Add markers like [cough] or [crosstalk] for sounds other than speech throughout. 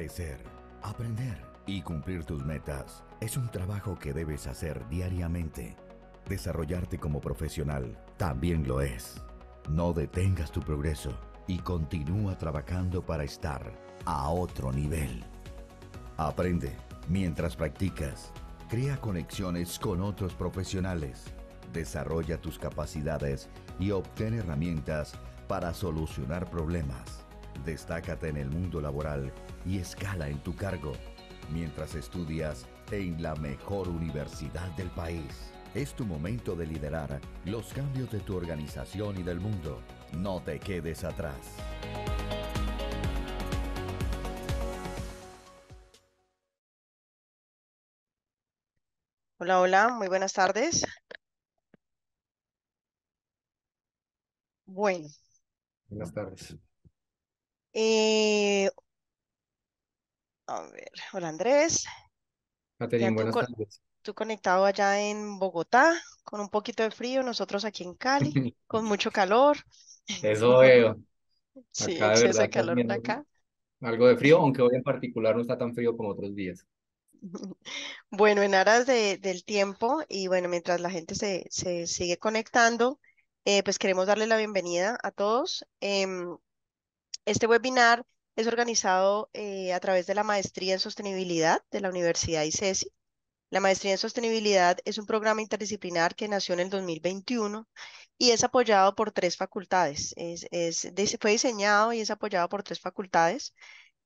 Crecer, aprender y cumplir tus metas es un trabajo que debes hacer diariamente. Desarrollarte como profesional también lo es. No detengas tu progreso y continúa trabajando para estar a otro nivel. Aprende mientras practicas. Crea conexiones con otros profesionales. Desarrolla tus capacidades y obtén herramientas para solucionar problemas Destácate en el mundo laboral y escala en tu cargo mientras estudias en la mejor universidad del país. Es tu momento de liderar los cambios de tu organización y del mundo. No te quedes atrás. Hola, hola, muy buenas tardes. Bueno. Buenas tardes. Eh, a ver, hola Andrés. buenas tardes. Tú conectado allá en Bogotá, con un poquito de frío, nosotros aquí en Cali, [laughs] con mucho calor. Eso veo. [laughs] Sí, calor de acá. Algo de frío, aunque hoy en particular no está tan frío como otros días. [laughs] Bueno, en aras del tiempo y bueno, mientras la gente se, se sigue conectando, eh, pues queremos darle la bienvenida a todos. Em, este webinar es organizado eh, a través de la Maestría en Sostenibilidad de la Universidad ICESI. La Maestría en Sostenibilidad es un programa interdisciplinar que nació en el 2021 y es apoyado por tres facultades. fue diseñado y es apoyado por tres facultades.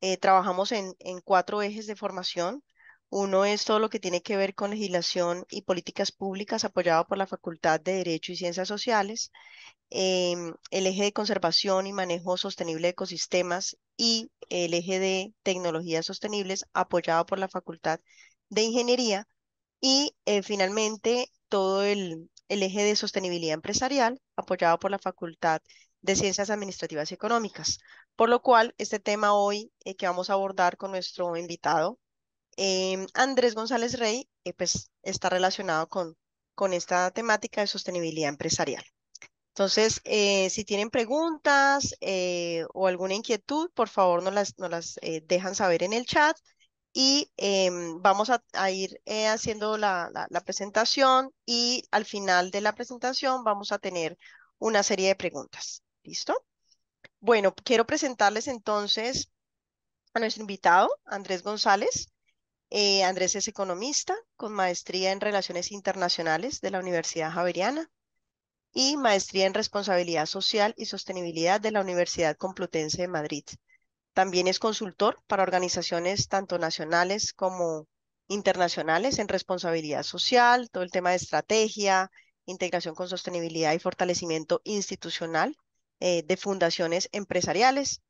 Eh, trabajamos en cuatro ejes de formación, uno es todo lo que tiene que ver con legislación y políticas públicas apoyado por la Facultad de Derecho y Ciencias Sociales, em, el eje de conservación y manejo sostenible de ecosistemas y el eje de tecnologías sostenibles apoyado por la Facultad de Ingeniería y eh, finalmente todo el, eje de sostenibilidad empresarial apoyado por la Facultad de Ciencias Administrativas y Económicas. Por lo cual, este tema hoy eh, que vamos a abordar con nuestro invitado, Em, Andrés González Rey eh, pues, está relacionado con, con esta temática de sostenibilidad empresarial. Entonces, eh, si tienen preguntas eh, o alguna inquietud, por favor nos las, nos las dejan saber en el chat y em, vamos a, ir haciendo la, la, presentación y al final de la presentación vamos a tener una serie de preguntas. ¿Listo? Bueno, quiero presentarles entonces a nuestro invitado, Andrés González. Eh, Andrés es economista con maestría en Relaciones Internacionales de la Universidad Javeriana y maestría en Responsabilidad Social y Sostenibilidad de la Universidad Complutense de Madrid. También es consultor para organizaciones tanto nacionales como internacionales en responsabilidad social, todo el tema de estrategia, integración con sostenibilidad y fortalecimiento institucional eh, de fundaciones empresariales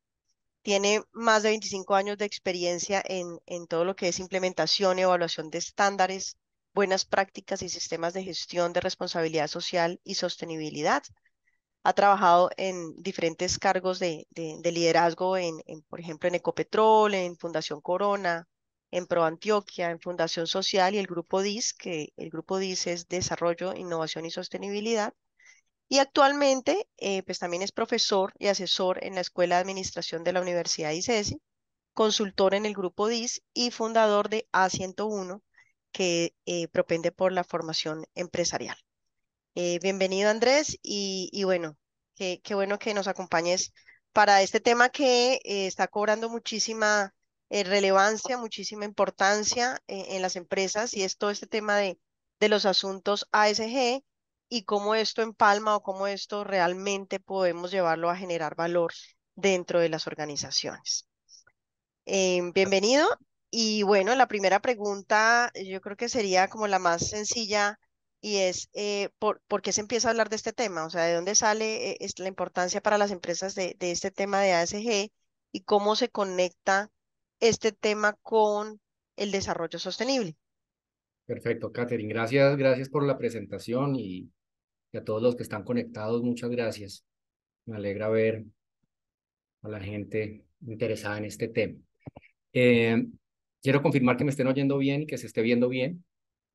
tiene más de 25 años de experiencia en, todo lo que es implementación, evaluación de estándares, buenas prácticas y sistemas de gestión de responsabilidad social y sostenibilidad. Ha trabajado en diferentes cargos de, liderazgo, en, por ejemplo, en Ecopetrol, en Fundación Corona, en ProAntioquia, en Fundación Social y el Grupo DIS, que el Grupo DIS es Desarrollo, Innovación y Sostenibilidad. Y actualmente, eh, pues también es profesor y asesor en la Escuela de Administración de la Universidad ICESI, consultor en el Grupo DIS y fundador de A101, que eh, propende por la formación empresarial. Eh, bienvenido, Andrés, y, bueno, qué, bueno que nos acompañes para este tema que está cobrando muchísima relevancia, muchísima importancia en las empresas, y es todo este tema de, de los asuntos ASG y cómo esto empalma o cómo esto realmente podemos llevarlo a generar valor dentro de las organizaciones. Eh, bienvenido. Y bueno, la primera pregunta yo creo que sería como la más sencilla y es eh, por, qué se empieza a hablar de este tema? O sea, ¿de dónde sale eh, es la importancia para las empresas de este tema de ASG y cómo se conecta este tema con el desarrollo sostenible? Perfecto, Catherine. Gracias, gracias por la presentación y, a todos los que están conectados, muchas gracias. Me alegra ver a la gente interesada en este tema. Eh, quiero confirmar que me estén oyendo bien y que se esté viendo bien.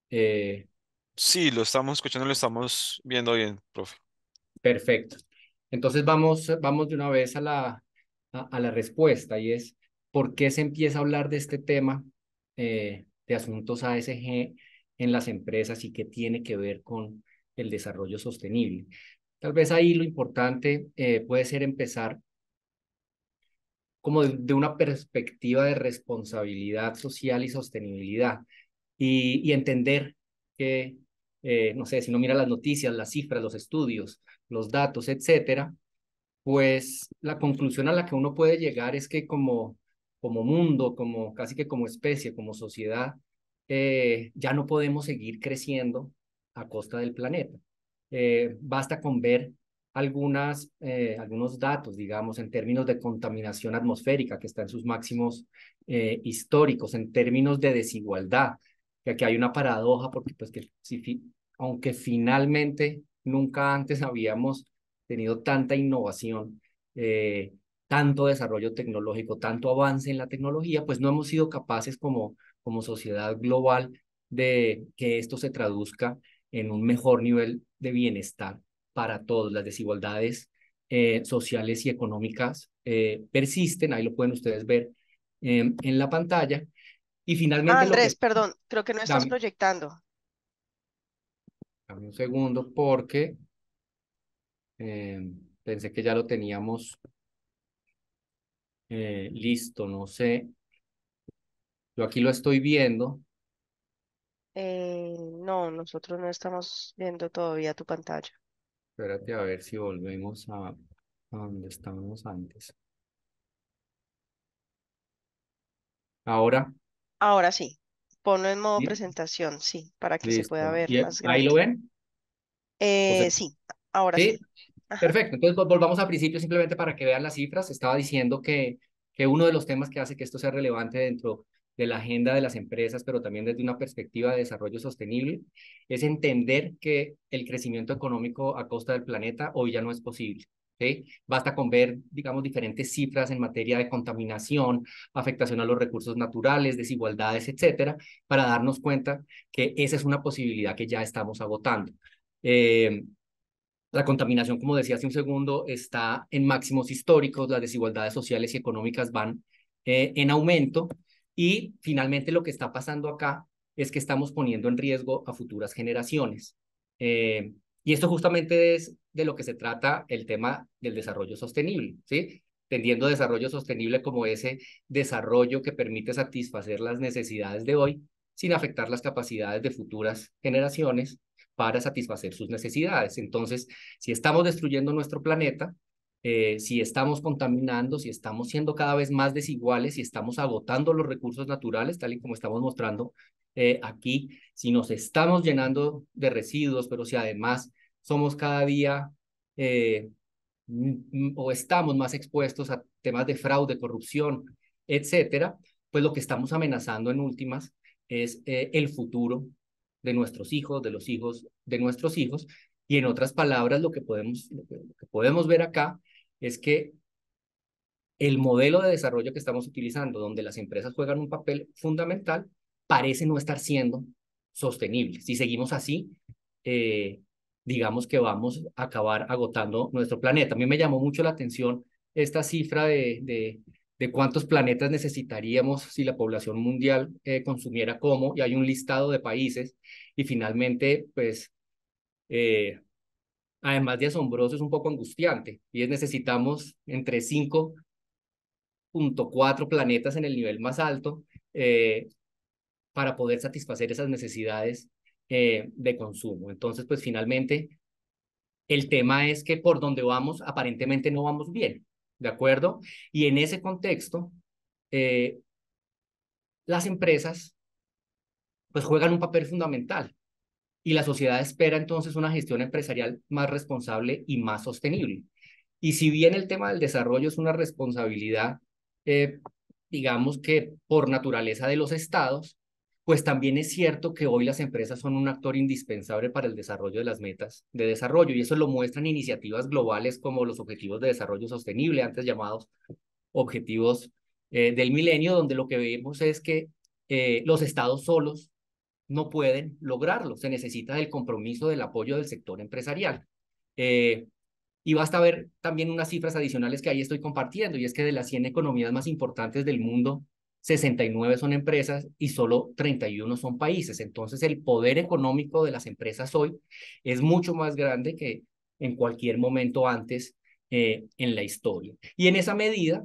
Eh, sí, lo estamos escuchando, lo estamos viendo bien, profe. Perfecto. Entonces vamos, vamos de una vez a la, la respuesta y es, ¿por qué se empieza a hablar de este tema? Eh, de asuntos ASG en las empresas y que tiene que ver con el desarrollo sostenible. Tal vez ahí lo importante eh, puede ser empezar como de, una perspectiva de responsabilidad social y sostenibilidad y, entender que, eh, no sé, si no mira las noticias, las cifras, los estudios, los datos, etcétera, pues la conclusión a la que uno puede llegar es que como como mundo, como casi que como especie, como sociedad, eh, ya no podemos seguir creciendo a costa del planeta. Eh, basta con ver algunas, eh, algunos datos, digamos, en términos de contaminación atmosférica, que está en sus máximos históricos, en términos de desigualdad, que aquí hay una paradoja, porque pues que aunque finalmente nunca antes [laughs] habíamos tenido tanta innovación, tanto desarrollo tecnológico, tanto avance en la tecnología, pues no hemos sido capaces como, como sociedad global de que esto se traduzca en un mejor nivel de bienestar para todos. Las desigualdades eh, sociales y económicas eh, persisten, ahí lo pueden ustedes ver em, en la pantalla. Y ah, finalmente... Andrés, perdón, creo que no estás proyectando. Dame un segundo porque em, pensé que ya lo teníamos eh, listo, no sé. Yo aquí lo estoy viendo. Eh, no, nosotros no estamos viendo todavía tu pantalla. Espérate a ver si volvemos a, donde estábamos antes. Ahora. Ahora sí. Ponlo en modo presentación, sí, para que se pueda ver más. ¿Ahí lo ven? Eh, sí, ahora sí. Perfecto, entonces volvamos al principio simplemente para que vean las cifras. Estaba diciendo que, que uno de los temas que hace que esto sea relevante dentro de la agenda de las empresas, pero también desde una perspectiva de desarrollo sostenible, es entender que el crecimiento económico a costa del planeta hoy ya no es posible. Basta con ver, digamos, diferentes cifras en materia de contaminación, afectación a los recursos naturales, desigualdades, etcétera, para darnos cuenta que esa es una posibilidad que ya estamos agotando. Eh, la contaminación, como decía hace un segundo, está en máximos históricos, las desigualdades sociales y económicas van eh, en aumento y finalmente lo que está pasando acá es que estamos poniendo en riesgo a futuras generaciones. Eh, y esto justamente es de lo que se trata el tema del desarrollo sostenible, ¿sí? Tendiendo desarrollo sostenible como ese desarrollo que permite satisfacer las necesidades de hoy sin afectar las capacidades de futuras generaciones para satisfacer sus necesidades. Entonces, si estamos destruyendo nuestro planeta, eh, si estamos contaminando, si estamos siendo cada vez más desiguales, si estamos agotando los recursos naturales, tal y como estamos mostrando eh, aquí, si nos estamos llenando de residuos, pero si además somos cada día eh, o estamos más expuestos a temas de fraude, corrupción, etcétera, pues lo que estamos amenazando en últimas es el futuro de nuestros hijos, de los hijos, de nuestros hijos. Y en otras palabras, lo que podemos, podemos ver acá es que el modelo de desarrollo que estamos utilizando, donde las empresas juegan un papel fundamental, parece no estar siendo sostenible. Si seguimos así, eh, digamos que vamos a acabar agotando nuestro planeta. A mí me llamó mucho la atención esta cifra de, de de cuántos planetas necesitaríamos si la población mundial eh, consumiera como, y hay un listado de países, y finalmente, pues, eh, además de asombroso, es un poco angustiante, y es necesitamos entre 5.4 planetas en el nivel más alto eh, para poder satisfacer esas necesidades de consumo. Entonces, pues, finalmente, el tema es que por donde vamos, aparentemente no vamos bien ¿de acuerdo? Y en ese contexto, eh, las empresas pues juegan un papel fundamental y la sociedad espera entonces una gestión empresarial más responsable y más sostenible. Y si bien el tema del desarrollo es una responsabilidad, eh, digamos que por naturaleza de los estados, pues también es cierto que hoy las empresas son un actor indispensable para el desarrollo de las metas de desarrollo y eso lo muestran iniciativas globales como los Objetivos de Desarrollo Sostenible, antes llamados Objetivos eh, del Milenio, donde lo que vemos es que eh, los estados solos no pueden lograrlo, se necesita del compromiso del apoyo del sector empresarial. Eh, y basta ver también unas cifras adicionales que ahí estoy compartiendo, y es que de las 100 economías más importantes del mundo, 69 son empresas y solo 31 son países. Entonces el poder económico de las empresas hoy es mucho más grande que en cualquier momento antes eh, en la historia. Y en esa medida,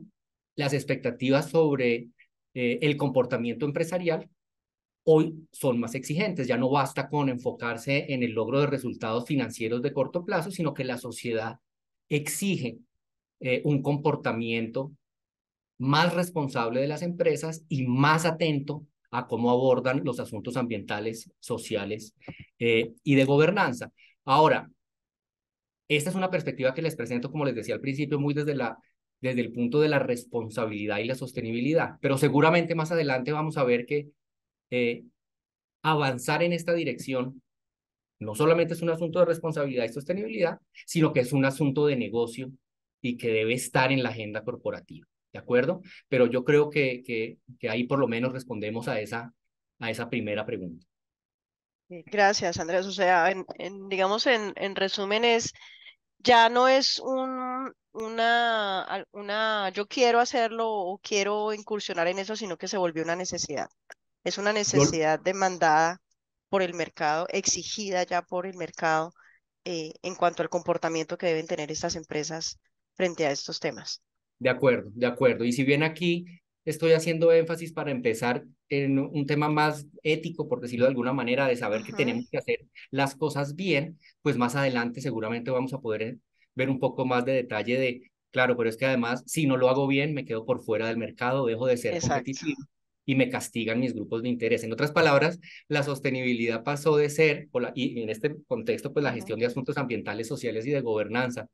las expectativas sobre eh, el comportamiento empresarial hoy son más exigentes. Ya no basta con enfocarse en el logro de resultados financieros de corto plazo, sino que la sociedad exige eh, un comportamiento más responsable de las empresas y más atento a cómo abordan los asuntos ambientales, sociales eh, y de gobernanza. Ahora, esta es una perspectiva que les presento, como les decía al principio, muy desde, la, desde el punto de la responsabilidad y la sostenibilidad, pero seguramente más adelante vamos a ver que eh, avanzar en esta dirección no solamente es un asunto de responsabilidad y sostenibilidad, sino que es un asunto de negocio y que debe estar en la agenda corporativa. ¿de acuerdo? Pero yo creo que, que, ahí por lo menos respondemos a esa, a esa primera pregunta. Eh, gracias, Andrés. O sea, en, digamos, en, resumen es, ya no es una, yo quiero hacerlo o quiero incursionar en eso, sino que se volvió una necesidad. Es una necesidad demandada por el mercado, exigida ya por el mercado eh, en cuanto al comportamiento que deben tener estas empresas frente a estos temas. De acuerdo, de acuerdo. Y si bien aquí estoy haciendo énfasis para empezar en un tema más ético, por decirlo de alguna manera, de saber que tenemos que hacer las cosas bien, pues más adelante seguramente vamos a poder ver un poco más de detalle de, claro, pero es que además si no lo hago bien, me quedo por fuera del mercado, dejo de ser competitivo y me castigan mis grupos de interés. En otras palabras, la sostenibilidad pasó de ser, y en este contexto, pues la gestión de asuntos ambientales, sociales y de gobernanza,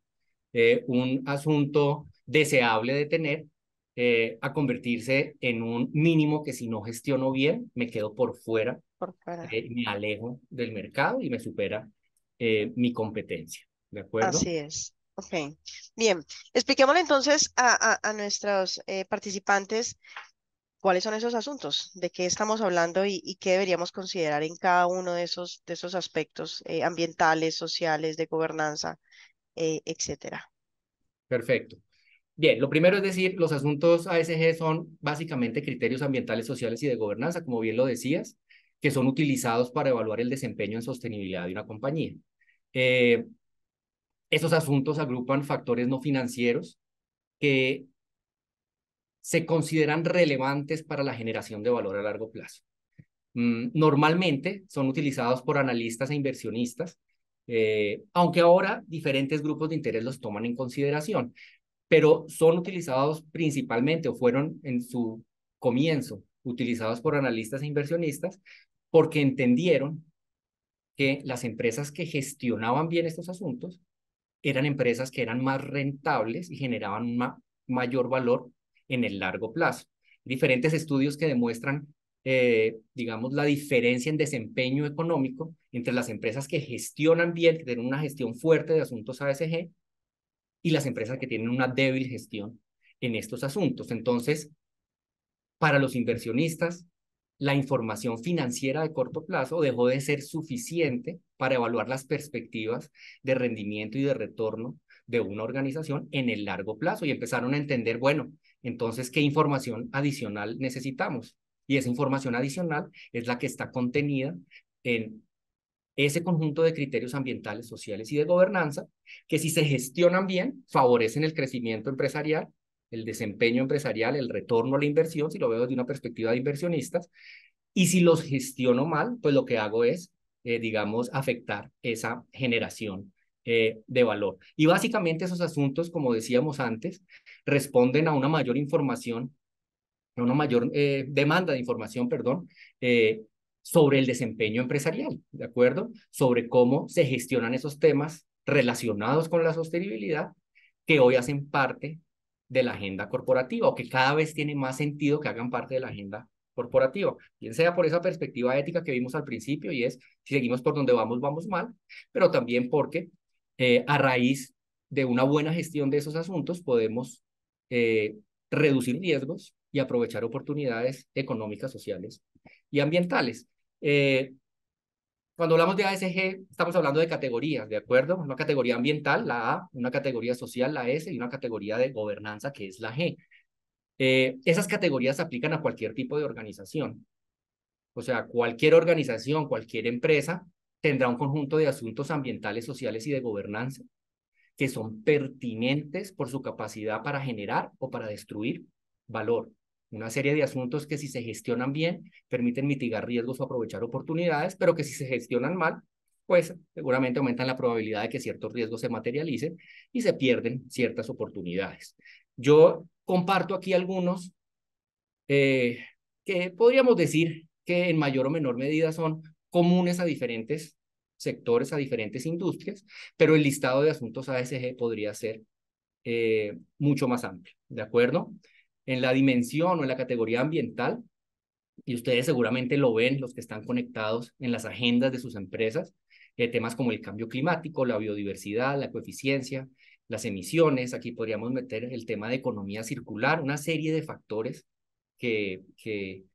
eh, un asunto deseable de tener eh, a convertirse en un mínimo que si no gestiono bien, me quedo por fuera, eh, me alejo del mercado y me supera mi competencia. ¿De acuerdo? Así es. Ok. Bien. Expliquémosle entonces a, nuestros participantes cuáles son esos asuntos, de qué estamos hablando y, qué deberíamos considerar en cada uno de esos, de esos aspectos ambientales, sociales, de gobernanza, eh, etcétera. Perfecto. Bien, lo primero es decir, los asuntos ASG son básicamente criterios ambientales, sociales y de gobernanza, como bien lo decías, que son utilizados para evaluar el desempeño en sostenibilidad de una compañía. Eh, esos asuntos agrupan factores no financieros que se consideran relevantes para la generación de valor a largo plazo. Mm, normalmente son utilizados por analistas e inversionistas eh, aunque ahora diferentes grupos de interés los toman en consideración, pero son utilizados principalmente o fueron en su comienzo utilizados por analistas e inversionistas porque entendieron que las empresas que gestionaban bien estos asuntos eran empresas que eran más rentables y generaban un mayor valor en el largo plazo. Diferentes estudios que demuestran eh, digamos, la diferencia en desempeño económico entre las empresas que gestionan bien, que tienen una gestión fuerte de asuntos ASG, y las empresas que tienen una débil gestión en estos asuntos. Entonces, para los inversionistas, la información financiera de corto plazo dejó de ser suficiente para evaluar las perspectivas de rendimiento y de retorno de una organización en el largo plazo y empezaron a entender, bueno, entonces, ¿qué información adicional necesitamos? Y esa información adicional es la que está contenida en ese conjunto de criterios ambientales, sociales y de gobernanza, que si se gestionan bien, favorecen el crecimiento empresarial, el desempeño empresarial, el retorno a la inversión, si lo veo desde una perspectiva de inversionistas, y si los gestiono mal, pues lo que hago es, eh, digamos, afectar esa generación eh, de valor. Y básicamente esos asuntos, como decíamos antes, responden a una mayor información una mayor eh, demanda de información, perdón, eh, sobre el desempeño empresarial, ¿de acuerdo? Sobre cómo se gestionan esos temas relacionados con la sostenibilidad que hoy hacen parte de la agenda corporativa o que cada vez tiene más sentido que hagan parte de la agenda corporativa, bien sea por esa perspectiva ética que vimos al principio y es si seguimos por donde vamos, vamos mal, pero también porque eh, a raíz de una buena gestión de esos asuntos podemos eh, reducir riesgos y aprovechar oportunidades económicas, sociales y ambientales. Eh, cuando hablamos de ASG, estamos hablando de categorías, ¿de acuerdo? Una categoría ambiental, la A, una categoría social, la S, y una categoría de gobernanza, que es la G. Eh, esas categorías se aplican a cualquier tipo de organización. O sea, cualquier organización, cualquier empresa tendrá un conjunto de asuntos ambientales, sociales y de gobernanza que son pertinentes por su capacidad para generar o para destruir valor. Una serie de asuntos que si se gestionan bien permiten mitigar riesgos o aprovechar oportunidades, pero que si se gestionan mal, pues seguramente aumentan la probabilidad de que ciertos riesgos se materialicen y se pierden ciertas oportunidades. Yo comparto aquí algunos eh, que podríamos decir que en mayor o menor medida son comunes a diferentes sectores, a diferentes industrias, pero el listado de asuntos ASG podría ser eh, mucho más amplio, ¿de acuerdo? En la dimensión o en la categoría ambiental, y ustedes seguramente lo ven, los que están conectados en las agendas de sus empresas, eh, temas como el cambio climático, la biodiversidad, la coeficiencia, las emisiones, aquí podríamos meter el tema de economía circular, una serie de factores que, que,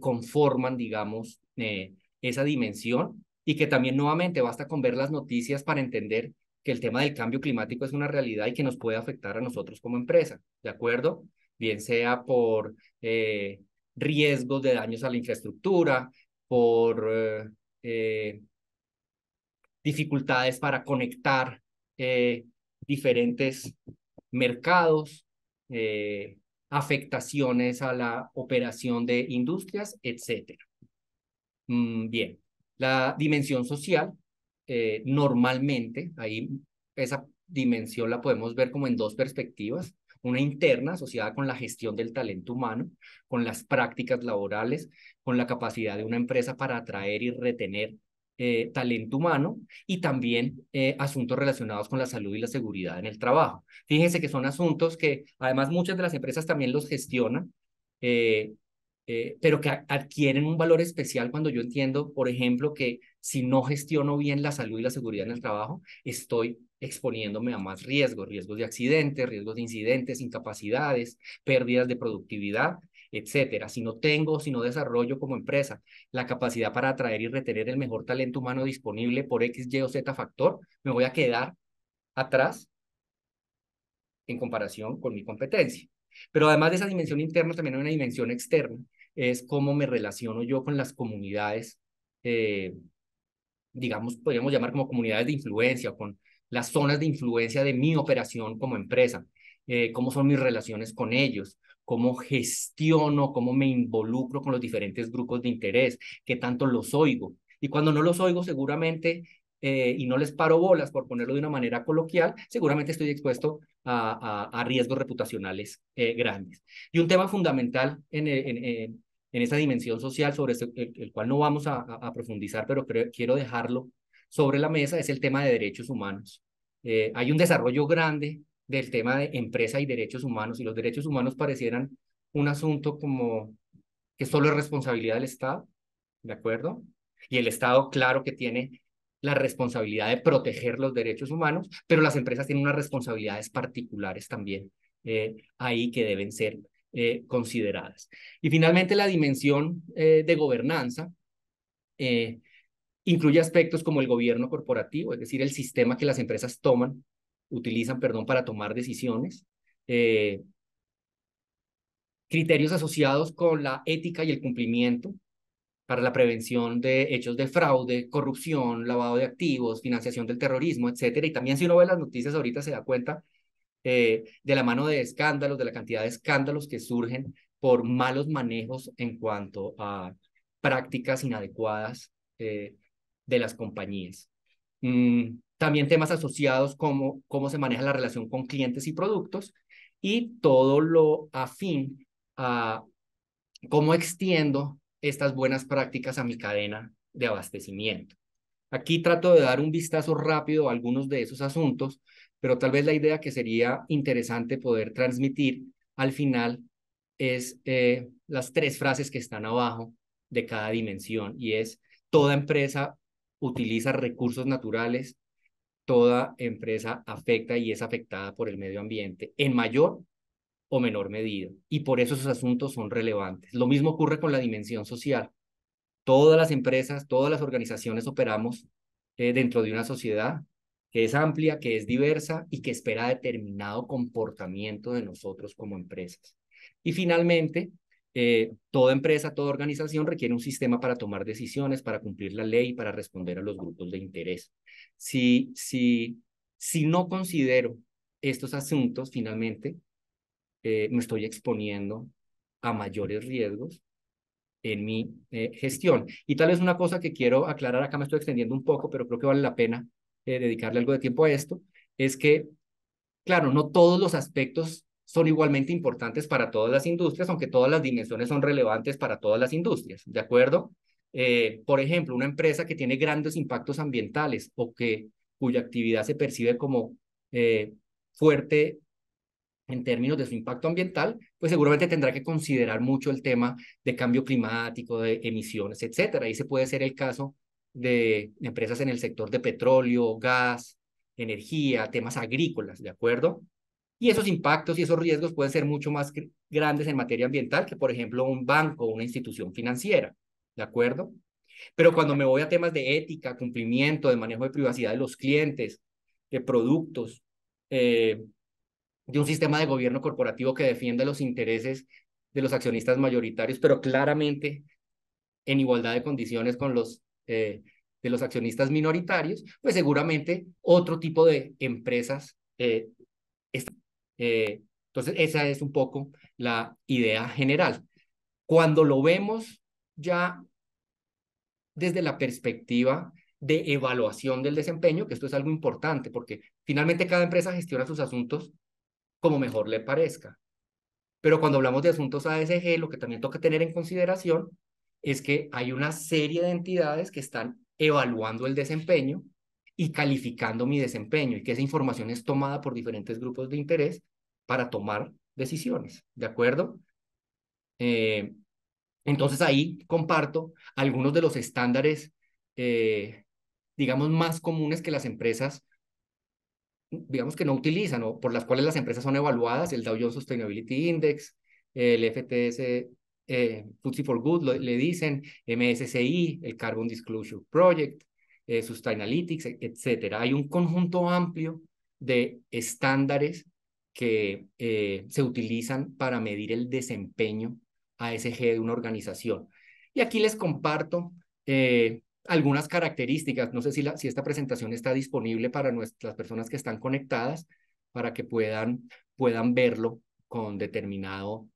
conforman, digamos, eh, esa dimensión y que también nuevamente basta con ver las noticias para entender que el tema del cambio climático es una realidad y que nos puede afectar a nosotros como empresa, ¿de acuerdo? Bien sea por eh, riesgos de daños a la infraestructura, por eh, eh, dificultades para conectar diferentes mercados, afectaciones a la operación de industrias, etcétera. Mm, bien, la dimensión social, eh, normalmente, ahí esa dimensión la podemos ver como en dos perspectivas. Una interna asociada con la gestión del talento humano, con las prácticas laborales, con la capacidad de una empresa para atraer y retener eh, talento humano y también eh, asuntos relacionados con la salud y la seguridad en el trabajo. Fíjense que son asuntos que además muchas de las empresas también los gestionan. Eh, pero que adquieren un valor especial cuando yo entiendo, por ejemplo, que si no gestiono bien la salud y la seguridad en el trabajo, estoy exponiéndome a más riesgos, riesgos de accidentes, riesgos de incidentes, incapacidades, pérdidas de productividad, etcétera. Si no tengo, si no desarrollo como empresa la capacidad para atraer y retener el mejor talento humano disponible por X, Y o Z factor, me voy a quedar atrás en comparación con mi competencia. Pero además de esa dimensión interna, también hay una dimensión externa, es cómo me relaciono yo con las comunidades, eh, digamos, podríamos llamar como comunidades de influencia, con las zonas de influencia de mi operación como empresa, eh, cómo son mis relaciones con ellos, cómo gestiono, cómo me involucro con los diferentes grupos de interés, qué tanto los oigo. Y cuando no los oigo, seguramente eh, y no les paro bolas, por ponerlo de una manera coloquial, seguramente estoy expuesto a, a, riesgos reputacionales eh, grandes. Y un tema fundamental en, eh, en, en, esa dimensión social sobre este, el, cual no vamos a, a profundizar, pero quiero dejarlo sobre la mesa, es el tema de derechos humanos. hay un desarrollo grande del tema de empresa y derechos humanos, y los derechos humanos parecieran un asunto como que solo es responsabilidad del Estado, ¿de acuerdo? Y el Estado, claro que tiene la responsabilidad de proteger los derechos humanos, pero las empresas tienen unas responsabilidades particulares también eh, ahí que deben ser eh, consideradas. Y finalmente, la dimensión eh, de gobernanza incluye aspectos como el gobierno corporativo, es decir, el sistema que las empresas toman, utilizan, perdón, para tomar decisiones, criterios asociados con la ética y el cumplimiento para la prevención de hechos de fraude, corrupción, lavado de activos, financiación del terrorismo, etcétera. Y también si uno ve las noticias ahorita se da cuenta eh, de la mano de escándalos, de la cantidad de escándalos que surgen por malos manejos en cuanto a prácticas inadecuadas eh, de las compañías. Mm, también temas asociados como cómo se maneja la relación con clientes y productos y todo lo afín a cómo extiendo estas buenas prácticas a mi cadena de abastecimiento. Aquí trato de dar un vistazo rápido a algunos de esos asuntos, pero tal vez la idea que sería interesante poder transmitir al final es eh, las tres frases que están abajo de cada dimensión y es toda empresa utiliza recursos naturales, toda empresa afecta y es afectada por el medio ambiente en mayor o menor medida. Y por eso esos asuntos son relevantes. Lo mismo ocurre con la dimensión social. Todas las empresas, todas las organizaciones operamos eh, dentro de una sociedad que es amplia, que es diversa y que espera determinado comportamiento de nosotros como empresas. Y finalmente, eh, toda empresa, toda organización requiere un sistema para tomar decisiones, para cumplir la ley, para responder a los grupos de interés. Si, si, si no considero estos asuntos, finalmente eh, me estoy exponiendo a mayores riesgos en mi eh, gestión. Y tal vez una cosa que quiero aclarar, acá me estoy extendiendo un poco, pero creo que vale la pena eh, dedicarle algo de tiempo a esto, es que, claro, no todos los aspectos son igualmente importantes para todas las industrias, aunque todas las dimensiones son relevantes para todas las industrias, ¿de acuerdo? por ejemplo, una empresa que tiene grandes impactos ambientales o que cuya actividad se percibe como fuerte en términos de su impacto ambiental, pues seguramente tendrá que considerar mucho el tema de cambio climático, de emisiones, etcétera. Y se puede ser el caso de empresas en el sector de petróleo, gas, energía, temas agrícolas, ¿de acuerdo? Y esos impactos y esos riesgos pueden ser mucho más grandes en materia ambiental que, por ejemplo, un banco o una institución financiera, ¿de acuerdo? Pero cuando me voy a temas de ética, cumplimiento, de manejo de privacidad de los clientes, de productos, eh, de un sistema de gobierno corporativo que defiende los intereses de los accionistas mayoritarios, pero claramente en igualdad de condiciones con los eh, de los accionistas minoritarios, pues seguramente otro tipo de empresas. Eh, eh, entonces, esa es un poco la idea general. Cuando lo vemos ya desde la perspectiva de evaluación del desempeño, que esto es algo importante, porque finalmente cada empresa gestiona sus asuntos como mejor le parezca. Pero cuando hablamos de asuntos ASG, lo que también toca tener en consideración es que hay una serie de entidades que están evaluando el desempeño y calificando mi desempeño y que esa información es tomada por diferentes grupos de interés para tomar decisiones, ¿de acuerdo? Eh, entonces ahí comparto algunos de los estándares, eh, digamos, más comunes que las empresas digamos que no utilizan o por las cuales las empresas son evaluadas, el Dow Jones Sustainability Index, el FTS eh, for Good, le dicen, MSCI, el Carbon Disclosure Project, eh, Sustainalytics, e, etc. Hay un conjunto amplio de estándares que eh, se utilizan para medir el desempeño ASG de una organización. Y aquí les comparto eh, algunas características. No sé si, la, si esta presentación está disponible para nuestras, las personas que están conectadas, para que puedan, puedan verlo con determinado,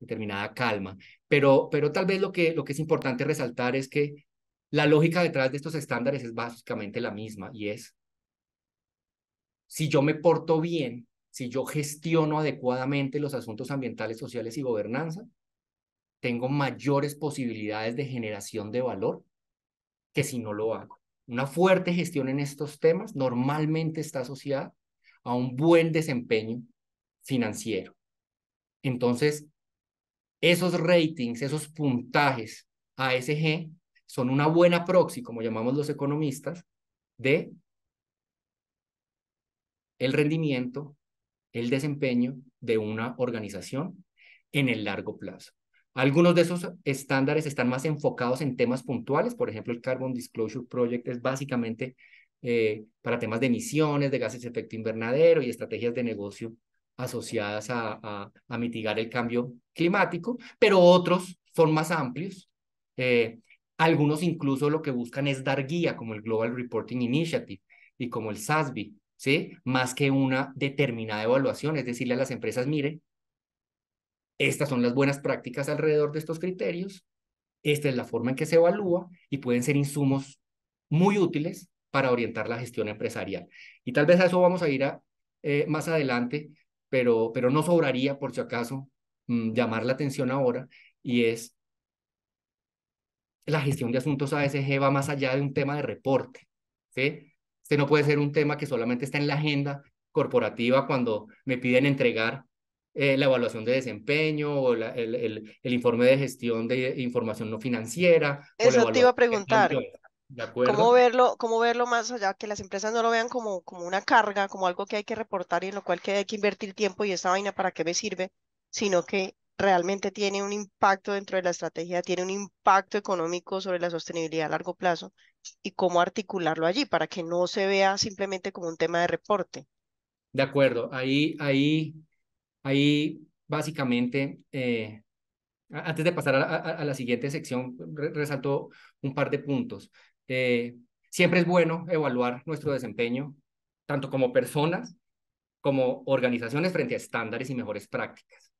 determinada calma. Pero, pero tal vez lo que, lo que es importante resaltar es que la lógica detrás de estos estándares es básicamente la misma y es, si yo me porto bien, si yo gestiono adecuadamente los asuntos ambientales, sociales y gobernanza, tengo mayores posibilidades de generación de valor que si no lo hago. Una fuerte gestión en estos temas normalmente está asociada a un buen desempeño financiero. Entonces, esos ratings, esos puntajes ASG son una buena proxy, como llamamos los economistas, de el rendimiento, el desempeño de una organización en el largo plazo. Algunos de esos estándares están más enfocados en temas puntuales, por ejemplo, el Carbon Disclosure Project es básicamente eh, para temas de emisiones, de gases de efecto invernadero y estrategias de negocio asociadas a, mitigar el cambio climático, pero otros son más amplios. Eh, algunos incluso lo que buscan es dar guía, como el Global Reporting Initiative y como el SASB, ¿sí? más que una determinada evaluación, es decirle a las empresas, mire, estas son las buenas prácticas alrededor de estos criterios. Esta es la forma en que se evalúa y pueden ser insumos muy útiles para orientar la gestión empresarial. Y tal vez a eso vamos a ir eh, más adelante, pero, pero no sobraría, por si acaso, mm, llamar la atención ahora, y es la gestión de asuntos ASG va más allá de un tema de reporte. Este no puede ser un tema que solamente está en la agenda corporativa cuando me piden entregar eh, la evaluación de desempeño o el, el, informe de gestión de información no financiera. Eso te iba a preguntar. ¿Cómo verlo, cómo verlo más allá, que las empresas no lo vean como, como una carga, como algo que hay que reportar y en lo cual que hay que invertir tiempo y esa vaina para qué me sirve, sino que realmente tiene un impacto dentro de la estrategia, tiene un impacto económico sobre la sostenibilidad a largo plazo y cómo articularlo allí para que no se vea simplemente como un tema de reporte. De acuerdo, ahí, ahí Ahí básicamente, eh, antes de pasar a, la siguiente sección, resalto un par de puntos. Eh, siempre es bueno evaluar nuestro desempeño, tanto como personas como organizaciones frente a estándares y mejores prácticas.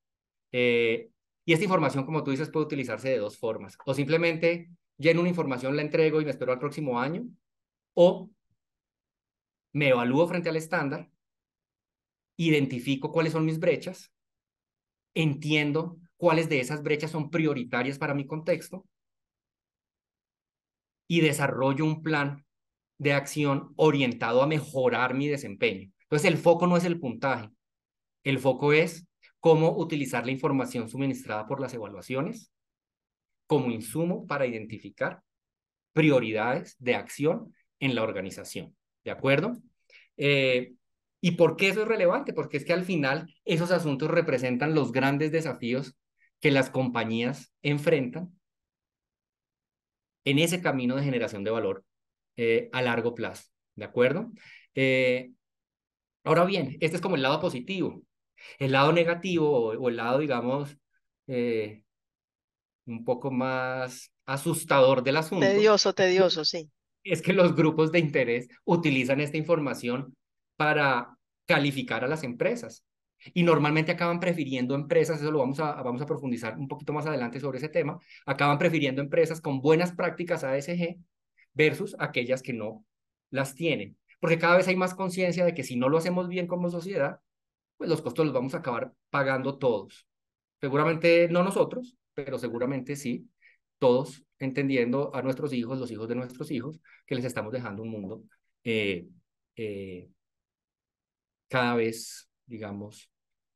Eh, y esta información, como tú dices, puede utilizarse de dos formas. O simplemente lleno una información, la entrego y me espero al próximo año. O me evalúo frente al estándar identifico cuáles son mis brechas, entiendo cuáles de esas brechas son prioritarias para mi contexto y desarrollo un plan de acción orientado a mejorar mi desempeño. Entonces el foco no es el puntaje, el foco es cómo utilizar la información suministrada por las evaluaciones como insumo para identificar prioridades de acción en la organización. ¿De acuerdo? Eh, ¿Y por qué eso es relevante? Porque es que al final esos asuntos representan los grandes desafíos que las compañías enfrentan en ese camino de generación de valor eh, a largo plazo. ¿De acuerdo? Eh, ahora bien, este es como el lado positivo. El lado negativo o, el lado, digamos, eh, un poco más asustador del asunto. Tedioso, tedioso, [laughs] sí. Es que los grupos de interés utilizan esta información para calificar a las empresas. Y normalmente acaban prefiriendo empresas, eso lo vamos a, vamos a profundizar un poquito más adelante sobre ese tema, acaban prefiriendo empresas con buenas prácticas ASG versus aquellas que no las tienen. Porque cada vez hay más conciencia de que si no lo hacemos bien como sociedad, pues los costos los vamos a acabar pagando todos. Seguramente no nosotros, pero seguramente sí, todos entendiendo a nuestros hijos, los hijos de nuestros hijos, que les estamos dejando un mundo eh, eh cada vez, digamos,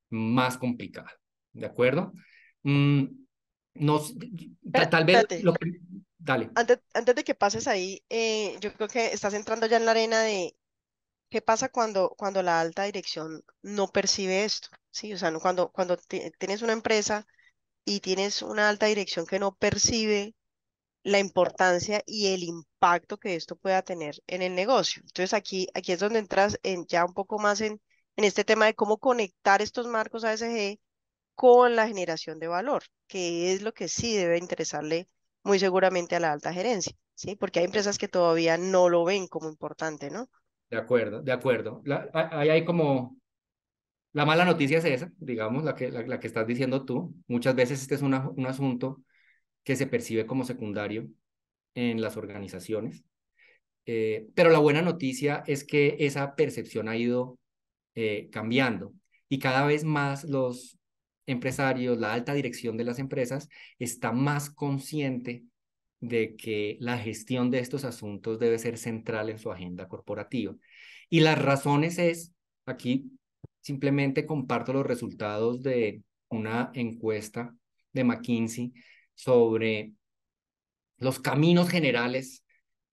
más complicada. ¿De acuerdo? Mm, tal vez Dale. Antes, de que pases ahí, eh, yo creo que estás entrando ya en la arena de qué pasa cuando, cuando la alta dirección no percibe esto. Sí, o sea, cuando, cuando tienes una empresa y tienes una alta dirección que no percibe la importancia y el impacto que esto pueda tener en el negocio. Entonces aquí, aquí es donde entras en, ya un poco más en en este tema de cómo conectar estos marcos ASG con la generación de valor, que es lo que sí debe interesarle muy seguramente a la alta gerencia, ¿sí? Porque hay empresas que todavía no lo ven como importante, ¿no? De acuerdo, de acuerdo. ahí hay como... La mala noticia es esa, digamos, la que, la, que estás diciendo tú. Muchas veces este es un asunto que se percibe como secundario en las organizaciones. Eh, pero la buena noticia es que esa percepción ha ido eh, cambiando y cada vez más los empresarios, la alta dirección de las empresas está más consciente de que la gestión de estos asuntos debe ser central en su agenda corporativa. Y las razones es, aquí simplemente comparto los resultados de una encuesta de McKinsey sobre los caminos generales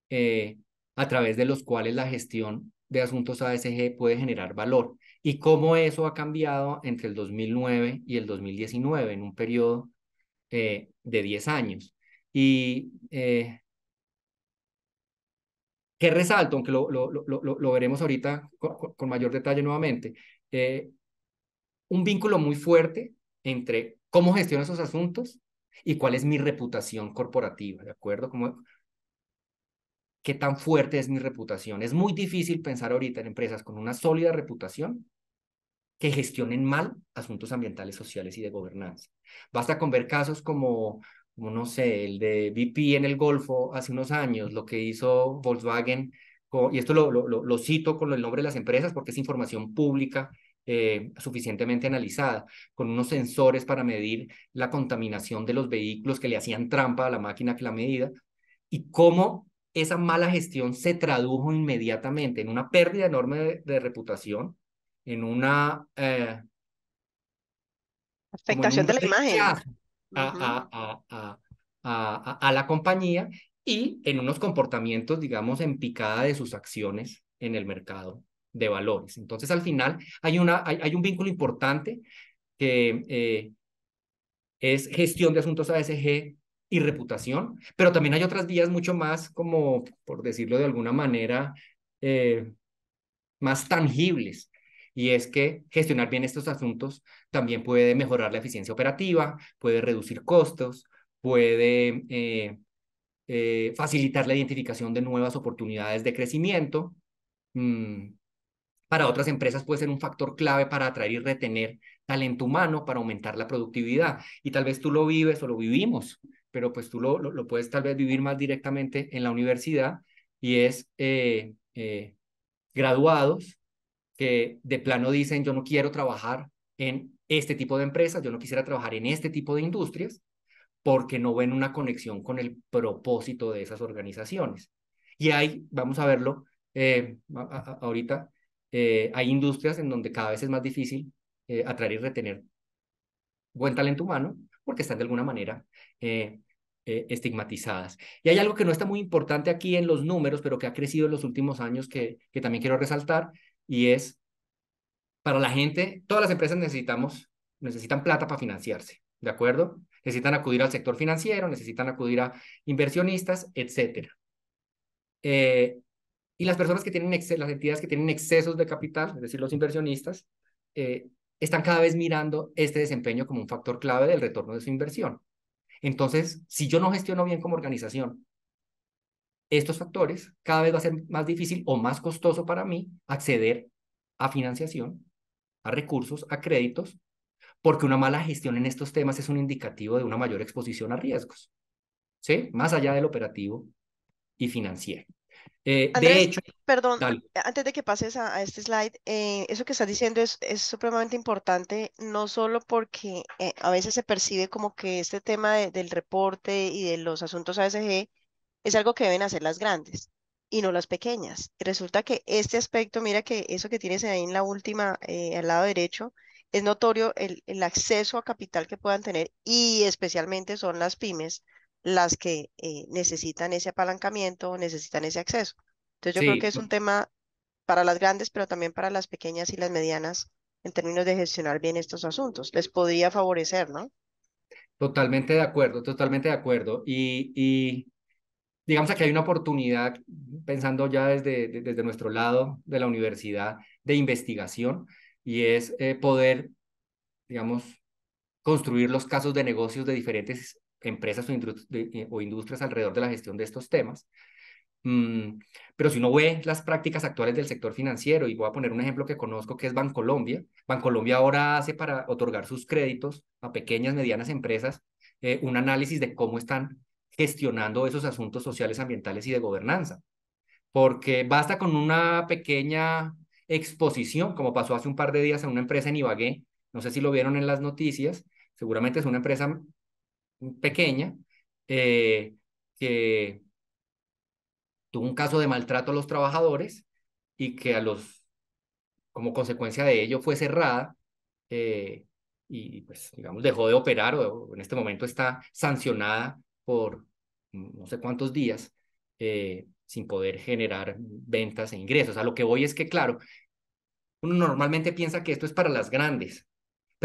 eh, a través de los cuales la gestión de asuntos ASG puede generar valor y cómo eso ha cambiado entre el 2009 y el 2019 en un periodo eh, de 10 años. Y eh, que resalto, aunque lo, veremos ahorita con, mayor detalle nuevamente, eh, un vínculo muy fuerte entre cómo gestiono esos asuntos y cuál es mi reputación corporativa, ¿de acuerdo? como qué tan fuerte es mi reputación. Es muy difícil pensar ahorita en empresas con una sólida reputación que gestionen mal asuntos ambientales, sociales y de gobernanza. Basta con ver casos como, no sé, el de BP en el Golfo hace unos años, lo que hizo Volkswagen, y esto lo, cito con el nombre de las empresas porque es información pública eh, suficientemente analizada, con unos sensores para medir la contaminación de los vehículos que le hacían trampa a la máquina que la medida, y cómo esa mala gestión se tradujo inmediatamente en una pérdida enorme de, reputación, en una... Eh, Afectación de la imagen. A, la compañía y en unos comportamientos, digamos, en picada de sus acciones en el mercado de valores. Entonces, al final, hay, una, hay, un vínculo importante que eh, es gestión de asuntos ASG y reputación, pero también hay otras vías mucho más como, por decirlo de alguna manera, eh, más tangibles. Y es que gestionar bien estos asuntos también puede mejorar la eficiencia operativa, puede reducir costos, puede eh, eh, facilitar la identificación de nuevas oportunidades de crecimiento. Mm, para otras empresas puede ser un factor clave para atraer y retener talento humano, para aumentar la productividad. Y tal vez tú lo vives o lo vivimos pero pues tú lo, lo, puedes tal vez vivir más directamente en la universidad, y es eh, eh, graduados que de plano dicen, yo no quiero trabajar en este tipo de empresas, yo no quisiera trabajar en este tipo de industrias, porque no ven una conexión con el propósito de esas organizaciones. Y hay, vamos a verlo eh, ahorita, hay industrias en donde cada vez es más difícil atraer y retener buen talento humano porque están de alguna manera eh, estigmatizadas. Y hay algo que no está muy importante aquí en los números, pero que ha crecido en los últimos años que, que también quiero resaltar, y es para la gente, todas las empresas necesitamos, necesitan plata para financiarse, ¿de acuerdo? Necesitan acudir al sector financiero, necesitan acudir a inversionistas, etcétera. Eh, y las personas que tienen, las entidades que tienen excesos de capital, es decir, los inversionistas, eh, están cada vez mirando este desempeño como un factor clave del retorno de su inversión. Entonces, si yo no gestiono bien como organización estos factores, cada vez va a ser más difícil o más costoso para mí acceder a financiación, a recursos, a créditos, porque una mala gestión en estos temas es un indicativo de una mayor exposición a riesgos, ¿sí? Más allá del operativo y financiero. Eh, de hecho, perdón, antes de que pases a, este slide, eh, eso que estás diciendo es, supremamente importante, no solo porque eh, a veces se percibe como que este tema del reporte y de los asuntos ASG es algo que deben hacer las grandes y no las pequeñas. resulta que este aspecto, mira que eso que tienes ahí en la última, al lado derecho, es notorio el acceso a capital que puedan tener y especialmente son las pymes las que eh, necesitan ese apalancamiento, necesitan ese acceso. Entonces yo creo que es un tema para las grandes, pero también para las pequeñas y las medianas en términos de gestionar bien estos asuntos. Les podría favorecer, ¿no? Totalmente de acuerdo, totalmente de acuerdo. Y, digamos que hay una oportunidad, pensando ya desde, desde nuestro lado de la universidad, de investigación, y es eh, poder, digamos, construir los casos de negocios de diferentes empresas eh, o, industrias alrededor de la gestión de estos temas. Mm, pero si uno ve las prácticas actuales del sector financiero, y voy a poner un ejemplo que conozco que es Bancolombia, Bancolombia ahora hace para otorgar sus créditos a pequeñas, medianas empresas eh, un análisis de cómo están gestionando esos asuntos sociales, ambientales y de gobernanza. Porque basta con una pequeña exposición, como pasó hace un par de días en una empresa en Ibagué, no sé si lo vieron en las noticias, seguramente es una empresa pequeña eh, que tuvo un caso de maltrato a los trabajadores y que a los, como consecuencia de ello fue cerrada eh, y pues digamos dejó de operar o en este momento está sancionada por no sé cuántos días eh, sin poder generar ventas e ingresos. A lo que voy es que claro, uno normalmente piensa que esto es para las grandes,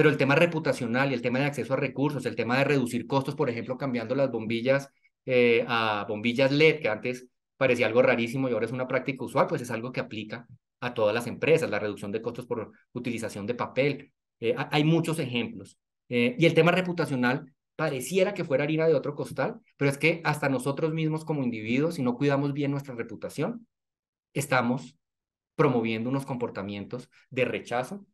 pero el tema reputacional y el tema de acceso a recursos, el tema de reducir costos, por ejemplo, cambiando las bombillas eh, a bombillas LED, que antes parecía algo rarísimo y ahora es una práctica usual, pues es algo que aplica a todas las empresas, la reducción de costos por utilización de papel. Eh, hay muchos ejemplos. Eh, y el tema reputacional pareciera que fuera harina de otro costal, pero es que hasta nosotros mismos como individuos, si no cuidamos bien nuestra reputación, estamos promoviendo unos comportamientos de rechazo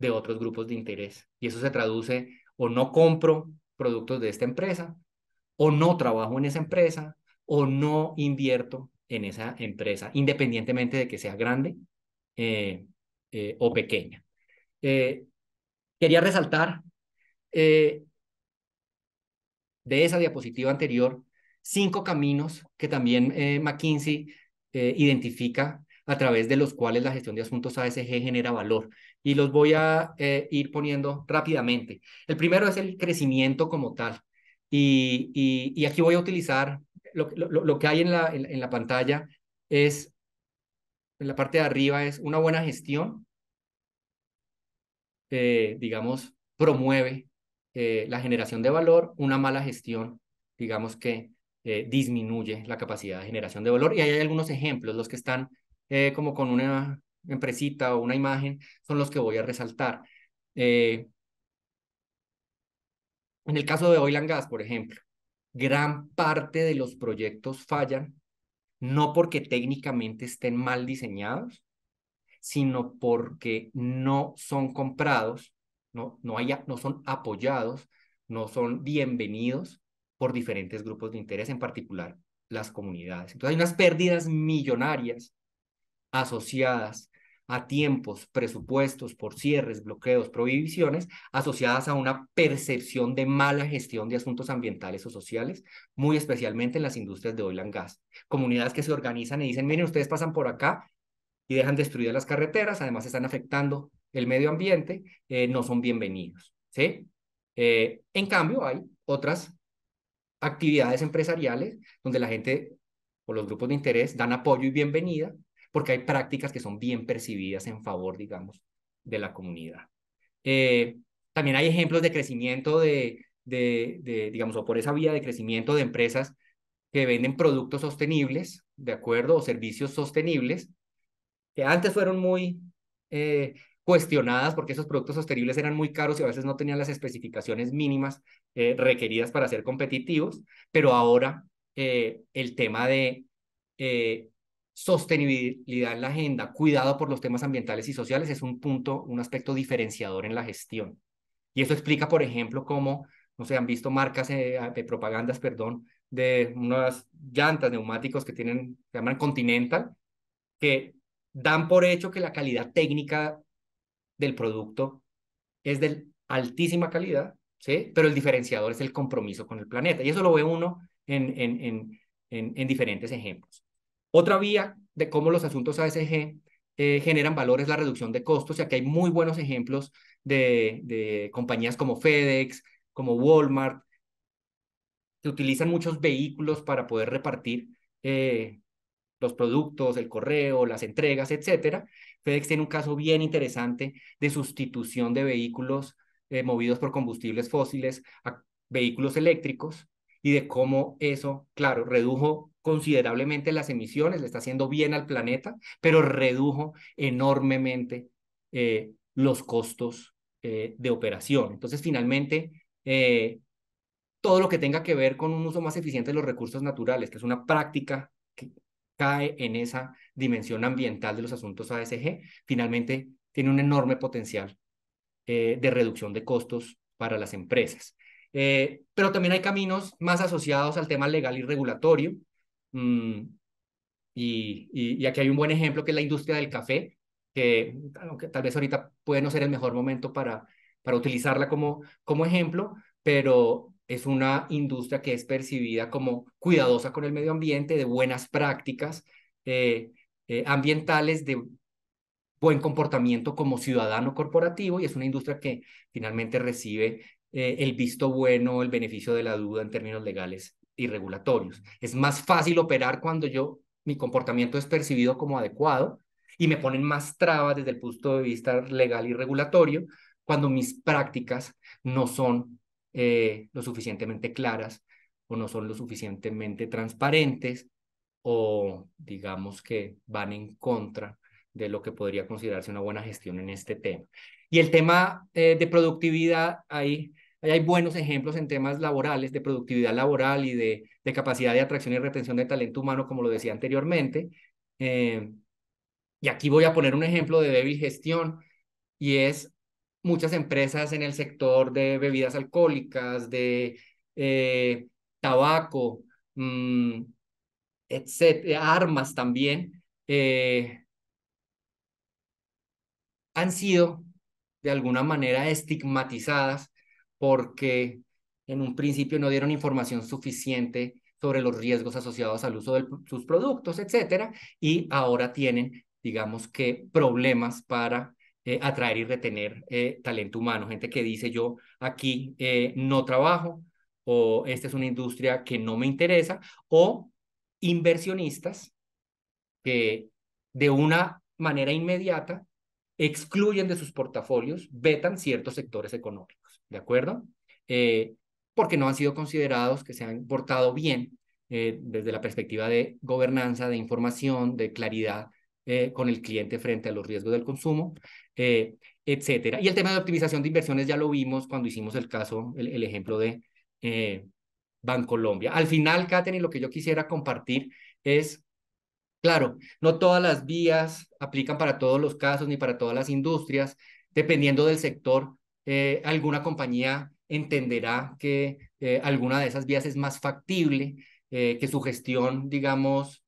de otros grupos de interés. Y eso se traduce o no compro productos de esta empresa, o no trabajo en esa empresa, o no invierto en esa empresa, independientemente de que sea grande eh, eh, o pequeña. Eh, quería resaltar de esa diapositiva anterior cinco caminos que también McKinsey identifica a través de los cuales la gestión de asuntos ASG genera valor. Y los voy a eh, ir poniendo rápidamente. El primero es el crecimiento como tal. Y, aquí voy a utilizar lo, lo, que hay en la, en, la pantalla es, en la parte de arriba es una buena gestión, digamos, promueve eh, la generación de valor, una mala gestión, digamos que eh, disminuye la capacidad de generación de valor. Y ahí hay algunos ejemplos, los que están eh, como con una empresita o una imagen, son los que voy a resaltar. Eh, en el caso de Oil and Gas, por ejemplo, gran parte de los proyectos fallan no porque técnicamente estén mal diseñados, sino porque no son comprados, no, no, no son apoyados, no son bienvenidos por diferentes grupos de interés, en particular las comunidades. Entonces hay unas pérdidas millonarias asociadas a tiempos, presupuestos por cierres, bloqueos, prohibiciones, asociadas a una percepción de mala gestión de asuntos ambientales o sociales, muy especialmente en las industrias de oil and gas. Comunidades que se organizan y dicen, miren, ustedes pasan por acá y dejan destruidas las carreteras, además están afectando el medio ambiente, eh, no son bienvenidos. ¿sí? Eh, en cambio, hay otras actividades empresariales donde la gente o los grupos de interés dan apoyo y bienvenida porque hay prácticas que son bien percibidas en favor, digamos, de la comunidad. Eh, también hay ejemplos de crecimiento de, digamos, o por esa vía de crecimiento de empresas que venden productos sostenibles, ¿de acuerdo? O servicios sostenibles, que antes fueron muy eh, cuestionadas porque esos productos sostenibles eran muy caros y a veces no tenían las especificaciones mínimas eh, requeridas para ser competitivos, pero ahora el tema de sostenibilidad en la agenda, cuidado por los temas ambientales y sociales es un punto, un aspecto diferenciador en la gestión. Y eso explica, por ejemplo, cómo, no se han visto marcas eh, de, propagandas, perdón, de unas llantas neumáticos que tienen, se llaman Continental, que dan por hecho que la calidad técnica del producto es de altísima calidad, ¿sí? Pero el diferenciador es el compromiso con el planeta. Y eso lo ve uno en, en, en, en diferentes ejemplos. Otra vía de cómo los asuntos ASG eh, generan valores es la reducción de costos y aquí hay muy buenos ejemplos de, compañías como FedEx, como Walmart, que utilizan muchos vehículos para poder repartir eh, los productos, el correo, las entregas, etcétera. FedEx tiene un caso bien interesante de sustitución de vehículos eh, movidos por combustibles fósiles a vehículos eléctricos y de cómo eso, claro, redujo considerablemente las emisiones, le está haciendo bien al planeta, pero redujo enormemente eh, los costos eh, de operación. Entonces, finalmente, eh, todo lo que tenga que ver con un uso más eficiente de los recursos naturales, que es una práctica que cae en esa dimensión ambiental de los asuntos ASG, finalmente tiene un enorme potencial de reducción de costos para las empresas. pero también hay caminos más asociados al tema legal y regulatorio. Mm, y, aquí hay un buen ejemplo que es la industria del café, que tal vez ahorita puede no ser el mejor momento para, para utilizarla como, como ejemplo, pero es una industria que es percibida como cuidadosa con el medio ambiente, de buenas prácticas eh, eh, ambientales, de buen comportamiento como ciudadano corporativo y es una industria que finalmente recibe eh, el visto bueno, el beneficio de la duda en términos legales y regulatorios. Es más fácil operar cuando yo, mi comportamiento es percibido como adecuado y me ponen más trabas desde el punto de vista legal y regulatorio cuando mis prácticas no son eh, lo suficientemente claras o no son lo suficientemente transparentes o digamos que van en contra de lo que podría considerarse una buena gestión en este tema. Y el tema eh, de productividad, ahí hay buenos ejemplos en temas laborales, de productividad laboral y de, de capacidad de atracción y retención de talento humano, como lo decía anteriormente. Eh, y aquí voy a poner un ejemplo de débil gestión y es muchas empresas en el sector de bebidas alcohólicas, de eh, tabaco, mm, etcétera, eh, armas también, han sido de alguna manera estigmatizadas porque en un principio no dieron información suficiente sobre los riesgos asociados al uso de sus productos, etcétera, y ahora tienen, digamos que, problemas para eh, atraer y retener eh, talento humano. Gente que dice yo aquí eh, no trabajo o esta es una industria que no me interesa o inversionistas que de una manera inmediata excluyen de sus portafolios, vetan ciertos sectores económicos. ¿de acuerdo? Eh, porque no han sido considerados que se han portado bien eh, desde la perspectiva de gobernanza, de información, de claridad eh, con el cliente frente a los riesgos del consumo, etcétera. Y el tema de optimización de inversiones ya lo vimos cuando hicimos el caso, el, ejemplo de Colombia Al final, Katherine, lo que yo quisiera compartir es Claro, no todas las vías aplican para todos los casos ni para todas las industrias. Dependiendo del sector, eh, alguna compañía entenderá que eh, alguna de esas vías es más factible, eh, que su gestión, digamos,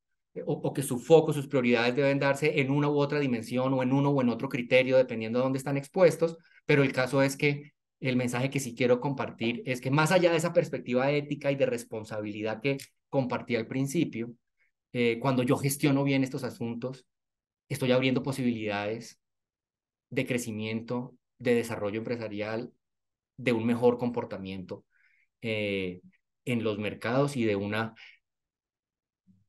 o, que su foco, sus prioridades deben darse en una u otra dimensión o en uno o en otro criterio, dependiendo de dónde están expuestos, pero el caso es que el mensaje que sí quiero compartir es que más allá de esa perspectiva ética y de responsabilidad que compartí al principio, cuando yo gestiono bien estos asuntos, estoy abriendo posibilidades de crecimiento de desarrollo empresarial, de un mejor comportamiento eh, en los mercados y de una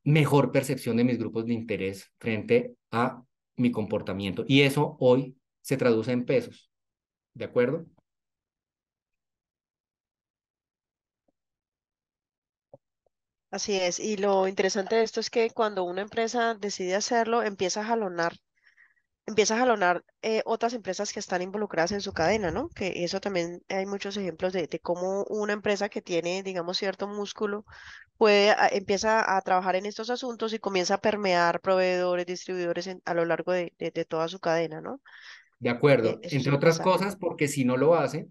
mejor percepción de mis grupos de interés frente a mi comportamiento. Y eso hoy se traduce en pesos. ¿De acuerdo? Así es, y lo interesante de esto es que cuando una empresa decide hacerlo, empieza a jalonar empieza a jalonar eh, otras empresas que están involucradas en su cadena, ¿no? Que eso también eh, hay muchos ejemplos de, cómo una empresa que tiene, digamos, cierto músculo puede, ah, empieza a trabajar en estos asuntos y comienza a permear proveedores, distribuidores a lo largo de, toda su cadena, ¿no? De eh, acuerdo, entre otras cosas, porque si no lo hace,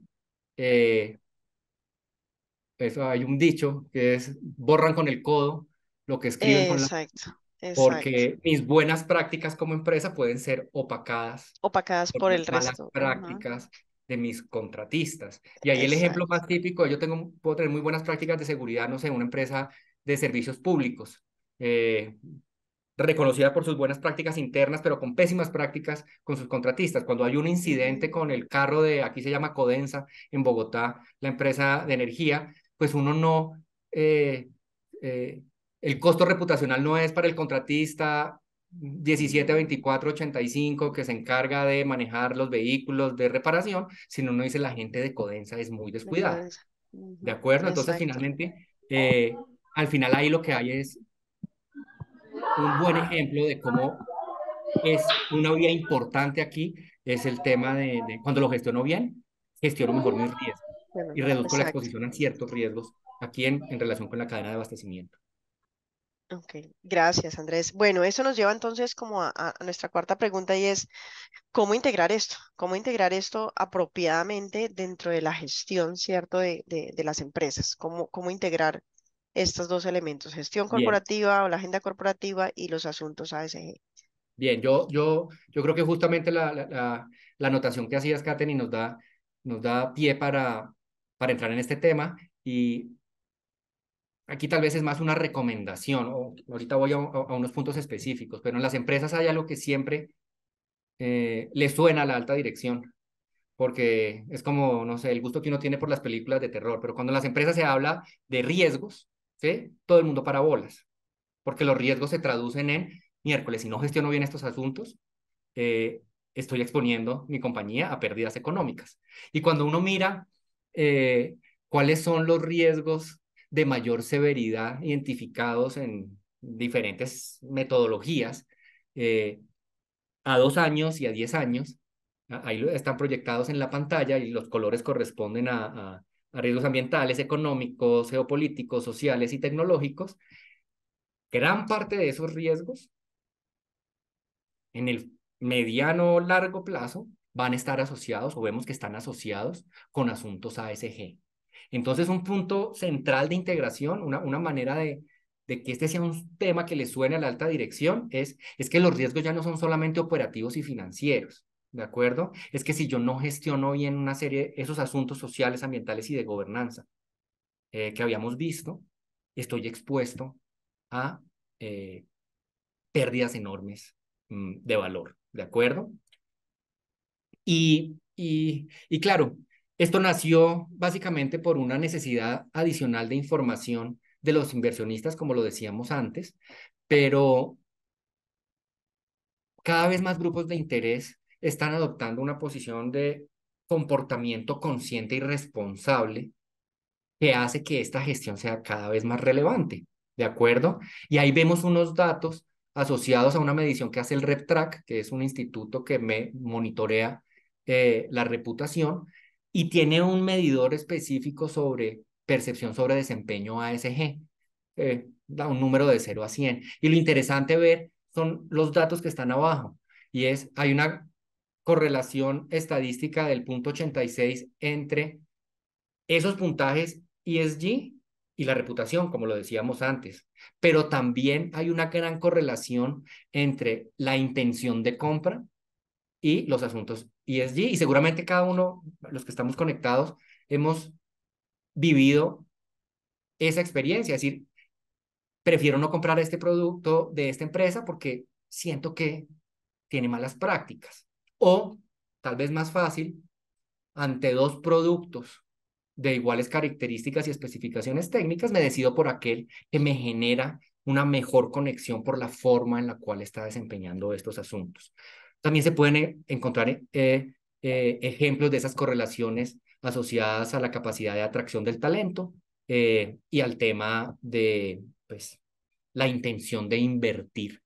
eso hay un dicho que es borran con el codo lo que escriben con la... Exacto. Porque mis buenas prácticas como empresa pueden ser opacadas. Opacadas por, el resto. prácticas prácticas de mis contratistas. Y ahí el ejemplo más típico, yo tengo, puedo tener muy buenas prácticas de seguridad, no sé, una empresa de servicios públicos, eh, reconocida por sus buenas prácticas internas, pero con pésimas prácticas con sus contratistas. Cuando hay un incidente con el carro de, aquí se llama Codensa, en Bogotá, la empresa de energía, pues uno no eh, eh, el costo reputacional no es para el contratista 17, 24, 85 que se encarga de manejar los vehículos de reparación, sino uno dice la gente de Codensa es muy descuidada. ¿De acuerdo? Entonces, finalmente, eh, al final ahí lo que hay es un buen ejemplo de cómo es una vía importante aquí, es el tema de, cuando lo gestiono bien, gestiono mejor mis riesgos y reduzco la exposición a ciertos riesgos aquí en relación con la cadena de abastecimiento. Ok, gracias Andrés. Bueno, eso nos lleva entonces como a, nuestra cuarta pregunta y es, ¿cómo integrar esto? ¿Cómo integrar esto apropiadamente dentro de la gestión, ¿cierto? De, las empresas. ¿Cómo, ¿Cómo integrar estos dos elementos, gestión corporativa o la agenda corporativa y los asuntos ASG? Bien, yo, yo, yo creo que justamente la, anotación que hacías, Katherine, nos da, nos da pie para, para entrar en este tema y aquí tal vez es más una recomendación, o ahorita voy a, unos puntos específicos, pero en las empresas hay algo que siempre eh, le suena a la alta dirección, porque es como, no sé, el gusto que uno tiene por las películas de terror, pero cuando en las empresas se habla de riesgos, ¿sí? todo el mundo para bolas, porque los riesgos se traducen en miércoles, si no gestiono bien estos asuntos, eh, estoy exponiendo mi compañía a pérdidas económicas. Y cuando uno mira eh, cuáles son los riesgos de mayor severidad identificados en diferentes metodologías eh, a dos años y a diez años. Ahí están proyectados en la pantalla y los colores corresponden a, a riesgos ambientales, económicos, geopolíticos, sociales y tecnológicos. Gran parte de esos riesgos en el mediano o largo plazo van a estar asociados o vemos que están asociados con asuntos ASG. Entonces, un punto central de integración, una, una manera de, que este sea un tema que le suene a la alta dirección, es, es que los riesgos ya no son solamente operativos y financieros. ¿De acuerdo? Es que si yo no gestiono bien una serie esos asuntos sociales, ambientales y de gobernanza eh, que habíamos visto, estoy expuesto a eh, pérdidas enormes mm, de valor. ¿De acuerdo? y claro, esto nació básicamente por una necesidad adicional de información de los inversionistas, como lo decíamos antes, pero cada vez más grupos de interés están adoptando una posición de comportamiento consciente y responsable que hace que esta gestión sea cada vez más relevante, ¿de acuerdo? Y ahí vemos unos datos asociados a una medición que hace el RepTrack, que es un instituto que me monitorea eh, la reputación, y tiene un medidor específico sobre percepción sobre desempeño ASG, eh, un número de 0 a 100. Y lo interesante ver son los datos que están abajo. Y es, hay una correlación estadística del punto 86 entre esos puntajes ESG y la reputación, como lo decíamos antes. Pero también hay una gran correlación entre la intención de compra y los asuntos ESG. Y seguramente cada uno, los que estamos conectados, hemos vivido esa experiencia, es decir, prefiero no comprar este producto de esta empresa porque siento que tiene malas prácticas. O, tal vez más fácil, ante dos productos de iguales características y especificaciones técnicas, me decido por aquel que me genera una mejor conexión por la forma en la cual está desempeñando estos asuntos. También se pueden eh, encontrar eh, eh, ejemplos de esas correlaciones asociadas a la capacidad de atracción del talento y al tema de pues, la intención de invertir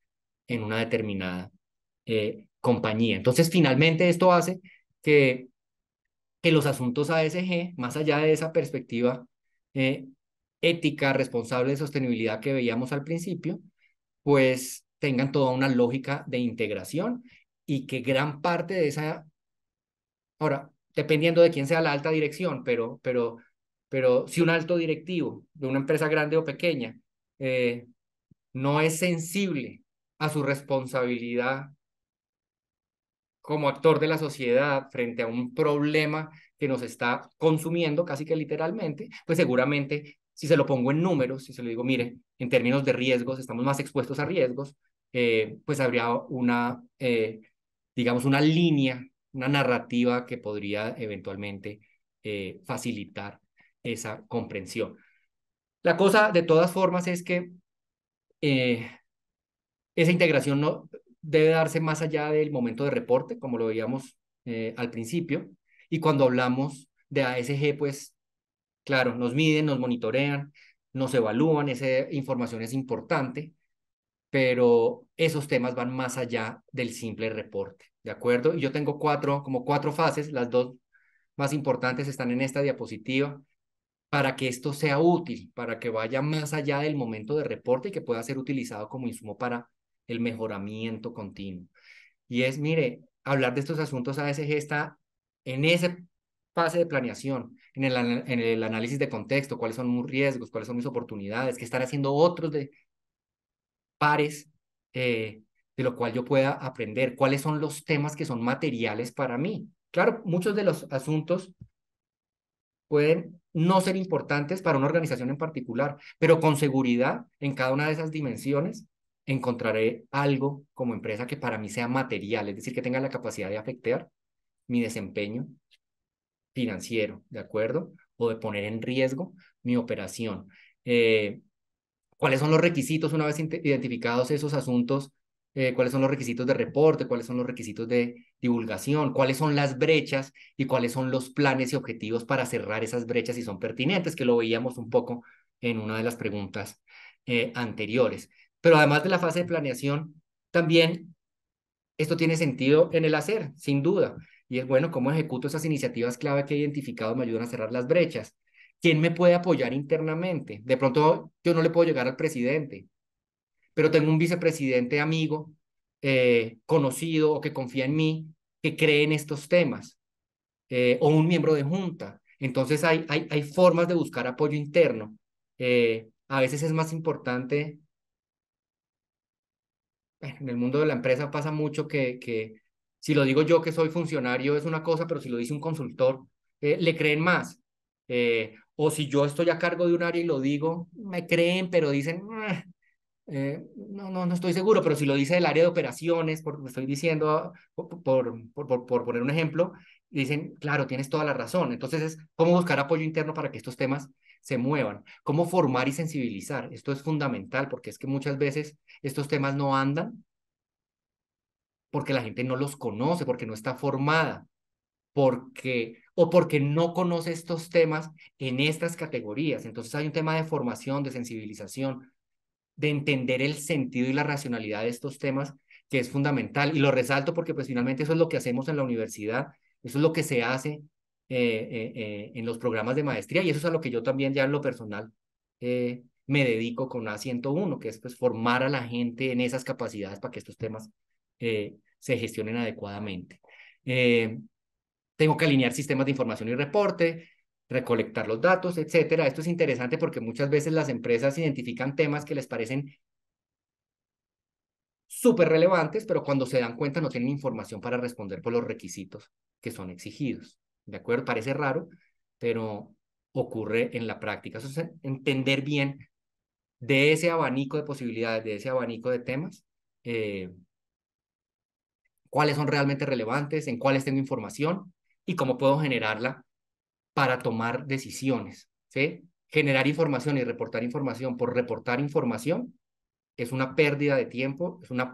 en una determinada compañía. Entonces, finalmente, esto hace que, que los asuntos ASG, más allá de esa perspectiva ética, responsable de sostenibilidad que veíamos al principio, pues tengan toda una lógica de integración y que gran parte de esa, ahora, dependiendo de quién sea la alta dirección, pero, pero, pero si un alto directivo de una empresa grande o pequeña eh, no es sensible a su responsabilidad como actor de la sociedad frente a un problema que nos está consumiendo casi que literalmente, pues seguramente si se lo pongo en números, si se lo digo, mire, en términos de riesgos, estamos más expuestos a riesgos, eh, pues habría una eh, digamos, una línea, una narrativa que podría eventualmente eh, facilitar esa comprensión. La cosa, de todas formas, es que eh, esa integración no debe darse más allá del momento de reporte, como lo veíamos eh, al principio, y cuando hablamos de ASG, pues, claro, nos miden, nos monitorean, nos evalúan, esa información es importante, pero esos temas van más allá del simple reporte, ¿de acuerdo? Y yo tengo cuatro, como cuatro fases, las dos más importantes están en esta diapositiva, para que esto sea útil, para que vaya más allá del momento de reporte y que pueda ser utilizado como insumo para el mejoramiento continuo. Y es, mire, hablar de estos asuntos ASG está en ese fase de planeación, en el, en el análisis de contexto, cuáles son mis riesgos, cuáles son mis oportunidades, qué están haciendo otros de, pares, eh, de lo cual yo pueda aprender, cuáles son los temas que son materiales para mí. Claro, muchos de los asuntos pueden no ser importantes para una organización en particular, pero con seguridad en cada una de esas dimensiones encontraré algo como empresa que para mí sea material, es decir, que tenga la capacidad de afectar mi desempeño financiero, ¿de acuerdo? O de poner en riesgo mi operación. Eh, cuáles son los requisitos una vez identificados esos asuntos, eh, cuáles son los requisitos de reporte, cuáles son los requisitos de divulgación, cuáles son las brechas y cuáles son los planes y objetivos para cerrar esas brechas si son pertinentes, que lo veíamos un poco en una de las preguntas eh, anteriores. Pero además de la fase de planeación, también esto tiene sentido en el hacer, sin duda. Y es bueno cómo ejecuto esas iniciativas clave que he identificado me ayudan a cerrar las brechas. ¿Quién me puede apoyar internamente? De pronto yo no le puedo llegar al presidente, pero tengo un vicepresidente amigo, eh, conocido o que confía en mí, que cree en estos temas, eh, o un miembro de junta. Entonces hay, hay, hay formas de buscar apoyo interno. Eh, a veces es más importante, en el mundo de la empresa pasa mucho que, que si lo digo yo que soy funcionario es una cosa, pero si lo dice un consultor, le creen más. Eh, o si yo estoy a cargo de un área y lo digo, me creen, pero dicen, ah, eh, no, no, no estoy seguro, pero si lo dice el área de operaciones, por, estoy diciendo, por, por, poner un ejemplo, dicen, claro, tienes toda la razón. Entonces es cómo buscar apoyo interno para que estos temas se muevan, cómo formar y sensibilizar. Esto es fundamental porque es que muchas veces estos temas no andan porque la gente no los conoce, porque no está formada, porque o porque no conoce estos temas en estas categorías. Entonces hay un tema de formación, de sensibilización, de entender el sentido y la racionalidad de estos temas que es fundamental. Y lo resalto porque pues finalmente eso es lo que hacemos en la universidad, eso es lo que se hace eh, eh, eh, en los programas de maestría y eso es a lo que yo también ya en lo personal me dedico con A101, que es pues, formar a la gente en esas capacidades para que estos temas se gestionen adecuadamente. Tengo que alinear sistemas de información y reporte, recolectar los datos, etcétera. Esto es interesante porque muchas veces las empresas identifican temas que les parecen súper relevantes, pero cuando se dan cuenta no tienen información para responder por los requisitos que son exigidos. ¿De acuerdo? Parece raro, pero ocurre en la práctica. Eso es entender bien de ese abanico de posibilidades, de ese abanico de temas, eh, cuáles son realmente relevantes, en cuáles tengo información y cómo puedo generarla para tomar decisiones. ¿sí? Generar información y reportar información por reportar información es una pérdida de tiempo, es un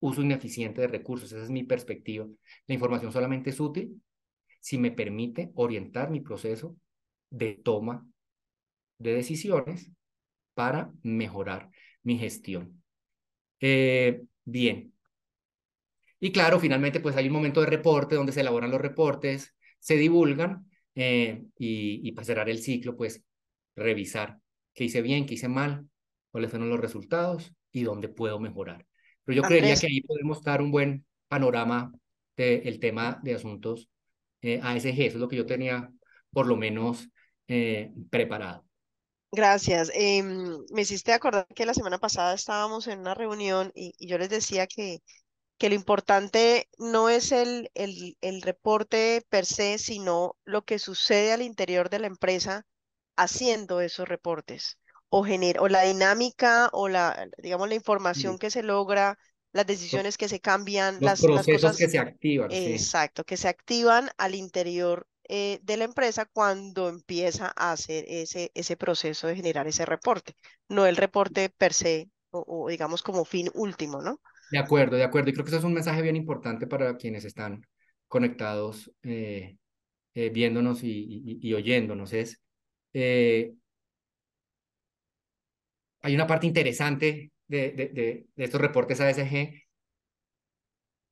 uso ineficiente de recursos. Esa es mi perspectiva. La información solamente es útil si me permite orientar mi proceso de toma de decisiones para mejorar mi gestión. Eh, bien. Y claro, finalmente, pues hay un momento de reporte donde se elaboran los reportes, se divulgan eh, y, para cerrar el ciclo, pues revisar qué hice bien, qué hice mal, cuáles fueron los resultados y dónde puedo mejorar. Pero yo creería que ahí podemos dar un buen panorama del tema de asuntos eh, ASG. Eso es lo que yo tenía por lo menos eh, preparado. Gracias. Em, me hiciste acordar que la semana pasada estábamos en una reunión y yo les decía que que lo importante no es el, el, reporte per se, sino lo que sucede al interior de la empresa haciendo esos reportes o, o la dinámica o la, digamos, la información mm. que se logra, las decisiones que se cambian, las, cosas que se activan. Exacto, que se activan al interior eh, de la empresa cuando empieza a hacer ese, ese proceso de generar ese reporte, no el reporte per se o digamos como fin último, ¿no? De acuerdo, de acuerdo. Y creo que eso es un mensaje bien importante para quienes están conectados, eh, eh, viéndonos y, oyéndonos. Es, eh, hay una parte interesante de, de, de estos reportes ASG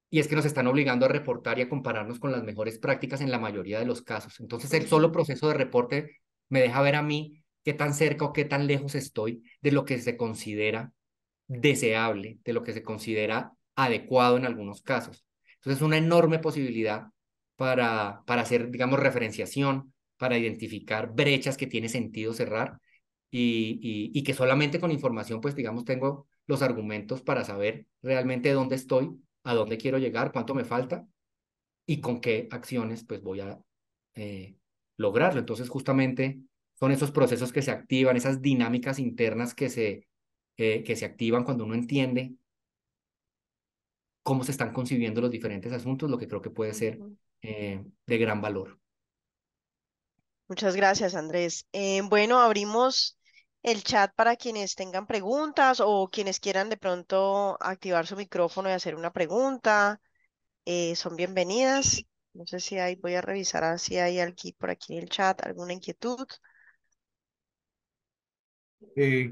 y es que nos están obligando a reportar y a compararnos con las mejores prácticas en la mayoría de los casos. Entonces, el solo proceso de reporte me deja ver a mí qué tan cerca o qué tan lejos estoy de lo que se considera deseable, de lo que se considera adecuado en algunos casos. Entonces, es una enorme posibilidad para, para hacer, digamos, referenciación, para identificar brechas que tiene sentido cerrar y, que solamente con información, pues, digamos, tengo los argumentos para saber realmente dónde estoy, a dónde quiero llegar, cuánto me falta y con qué acciones, pues, voy a eh, lograrlo. Entonces, justamente son esos procesos que se activan, esas dinámicas internas que se que se activan cuando uno entiende cómo se están concibiendo los diferentes asuntos, lo que creo que puede ser eh, de gran valor. Muchas gracias, Andrés. Eh, bueno, abrimos el chat para quienes tengan preguntas o quienes quieran de pronto activar su micrófono y hacer una pregunta. Eh, son bienvenidas. No sé si hay, voy a revisar si hay aquí por aquí en el chat alguna inquietud.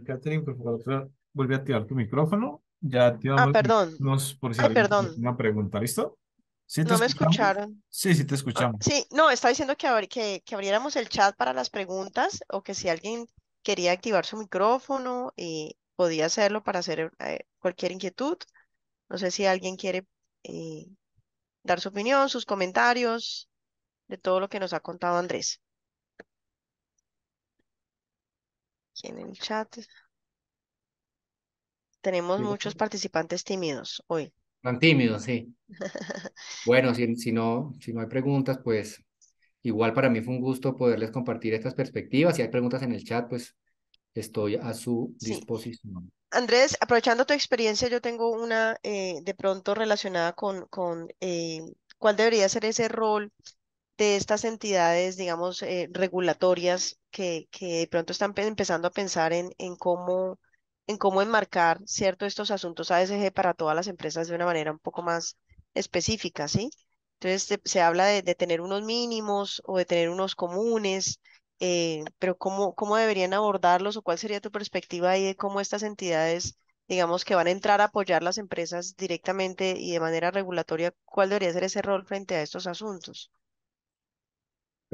Catherine, eh, por favor, vuelve a activar tu micrófono. Ya ah, activamos. Ah, perdón. Nos, si Una pregunta, ¿listo? no me escucharon. Sí, sí te escuchamos. Ah, sí, no, estaba diciendo que, que, abriéramos el chat para las preguntas o que si alguien quería activar su micrófono y eh, podía hacerlo para hacer eh, cualquier inquietud. No sé si alguien quiere dar su opinión, sus comentarios de todo lo que nos ha contado Andrés. Aquí en el chat. Tenemos muchos participantes tímidos hoy. Tan tímidos, sí. [laughs] bueno, si, no, si no hay preguntas, pues igual para mí fue un gusto poderles compartir estas perspectivas. Si hay preguntas en el chat, pues estoy a su disposición. Andrés, aprovechando tu experiencia, yo tengo una eh, de pronto relacionada con, con eh, cuál debería ser ese rol de estas entidades, digamos, eh, regulatorias que, de pronto están empezando a pensar en, cómo, en cómo enmarcar, ¿cierto?, estos asuntos ASG para todas las empresas de una manera un poco más específica, ¿sí? Entonces se, habla de, tener unos mínimos o de tener unos comunes, eh, pero ¿cómo, ¿cómo deberían abordarlos o cuál sería tu perspectiva ahí de cómo estas entidades, digamos, que van a entrar a apoyar las empresas directamente y de manera regulatoria, cuál debería ser ese rol frente a estos asuntos?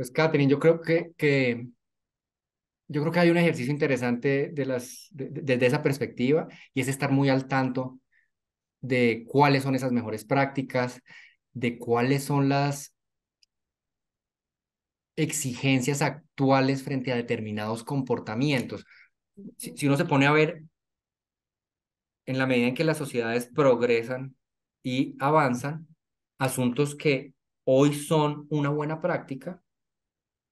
Pues Catherine, yo creo que, yo creo que hay un ejercicio interesante de las, desde esa perspectiva y es estar muy al tanto de cuáles son esas mejores prácticas, de cuáles son las exigencias actuales frente a determinados comportamientos. si, uno se pone a ver, en la medida en que las sociedades progresan y avanzan, asuntos que hoy son una buena práctica,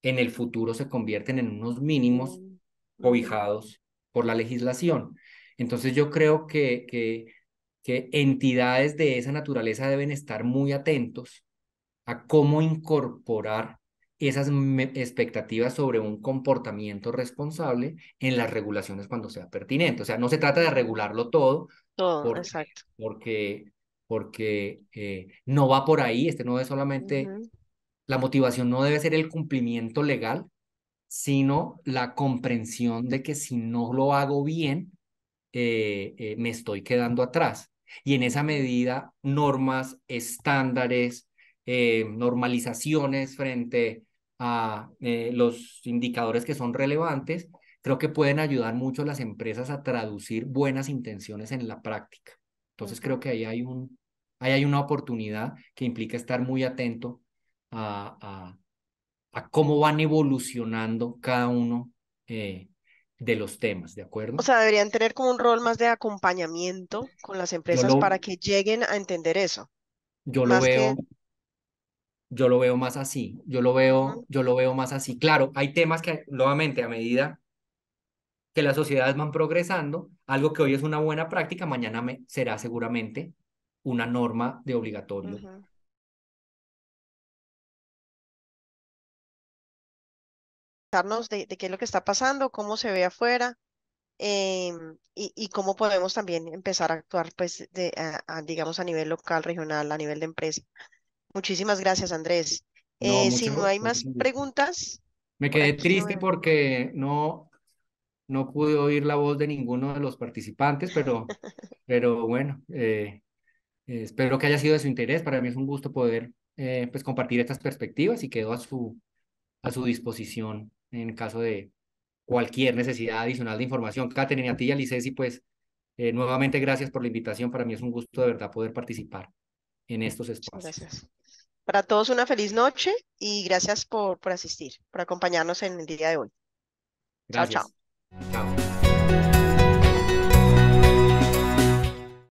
en el futuro se convierten en unos mínimos mm, cobijados por la legislación. Entonces yo creo que, que, entidades de esa naturaleza deben estar muy atentos a cómo incorporar esas expectativas sobre un comportamiento responsable en las regulaciones cuando sea pertinente. O sea, no se trata de regularlo todo. Todo, porque, exacto. Porque, eh, no va por ahí, este no es solamente la motivación no debe ser el cumplimiento legal, sino la comprensión de que si no lo hago bien, eh, eh, me estoy quedando atrás. Y en esa medida, normas, estándares, eh, normalizaciones frente a los indicadores que son relevantes, creo que pueden ayudar mucho a las empresas a traducir buenas intenciones en la práctica. Entonces creo que ahí hay, un, ahí hay una oportunidad que implica estar muy atento a, cómo van evolucionando cada uno eh, de los temas, ¿de acuerdo? O sea, deberían tener como un rol más de acompañamiento con las empresas para que lleguen a entender eso. Yo lo veo. Yo lo veo más así, yo lo veo, yo lo veo más así. Claro, hay temas que nuevamente a medida que las sociedades van progresando, algo que hoy es una buena práctica, mañana será seguramente una norma de obligatorio de, de, qué es lo que está pasando, cómo se ve afuera em, y, cómo podemos también empezar a actuar, pues, digamos, a nivel local, regional, a nivel de empresa. Muchísimas gracias, Andrés. Eh, si no hay más preguntas. Me quedé triste porque no, no pude oír la voz de ninguno de los participantes, pero, [laughs] pero bueno, eh, eh, espero que haya sido de su interés. Para mí es un gusto poder pues, compartir estas perspectivas y quedo a su, a su disposición en caso de cualquier necesidad adicional de información. Caterina, a ti y a Licesi, pues eh, nuevamente gracias por la invitación. Para mí es un gusto de verdad poder participar en estos espacios. Gracias. Para todos una feliz noche y gracias por, por asistir, por acompañarnos en el día de hoy. Gracias. chao. Chao.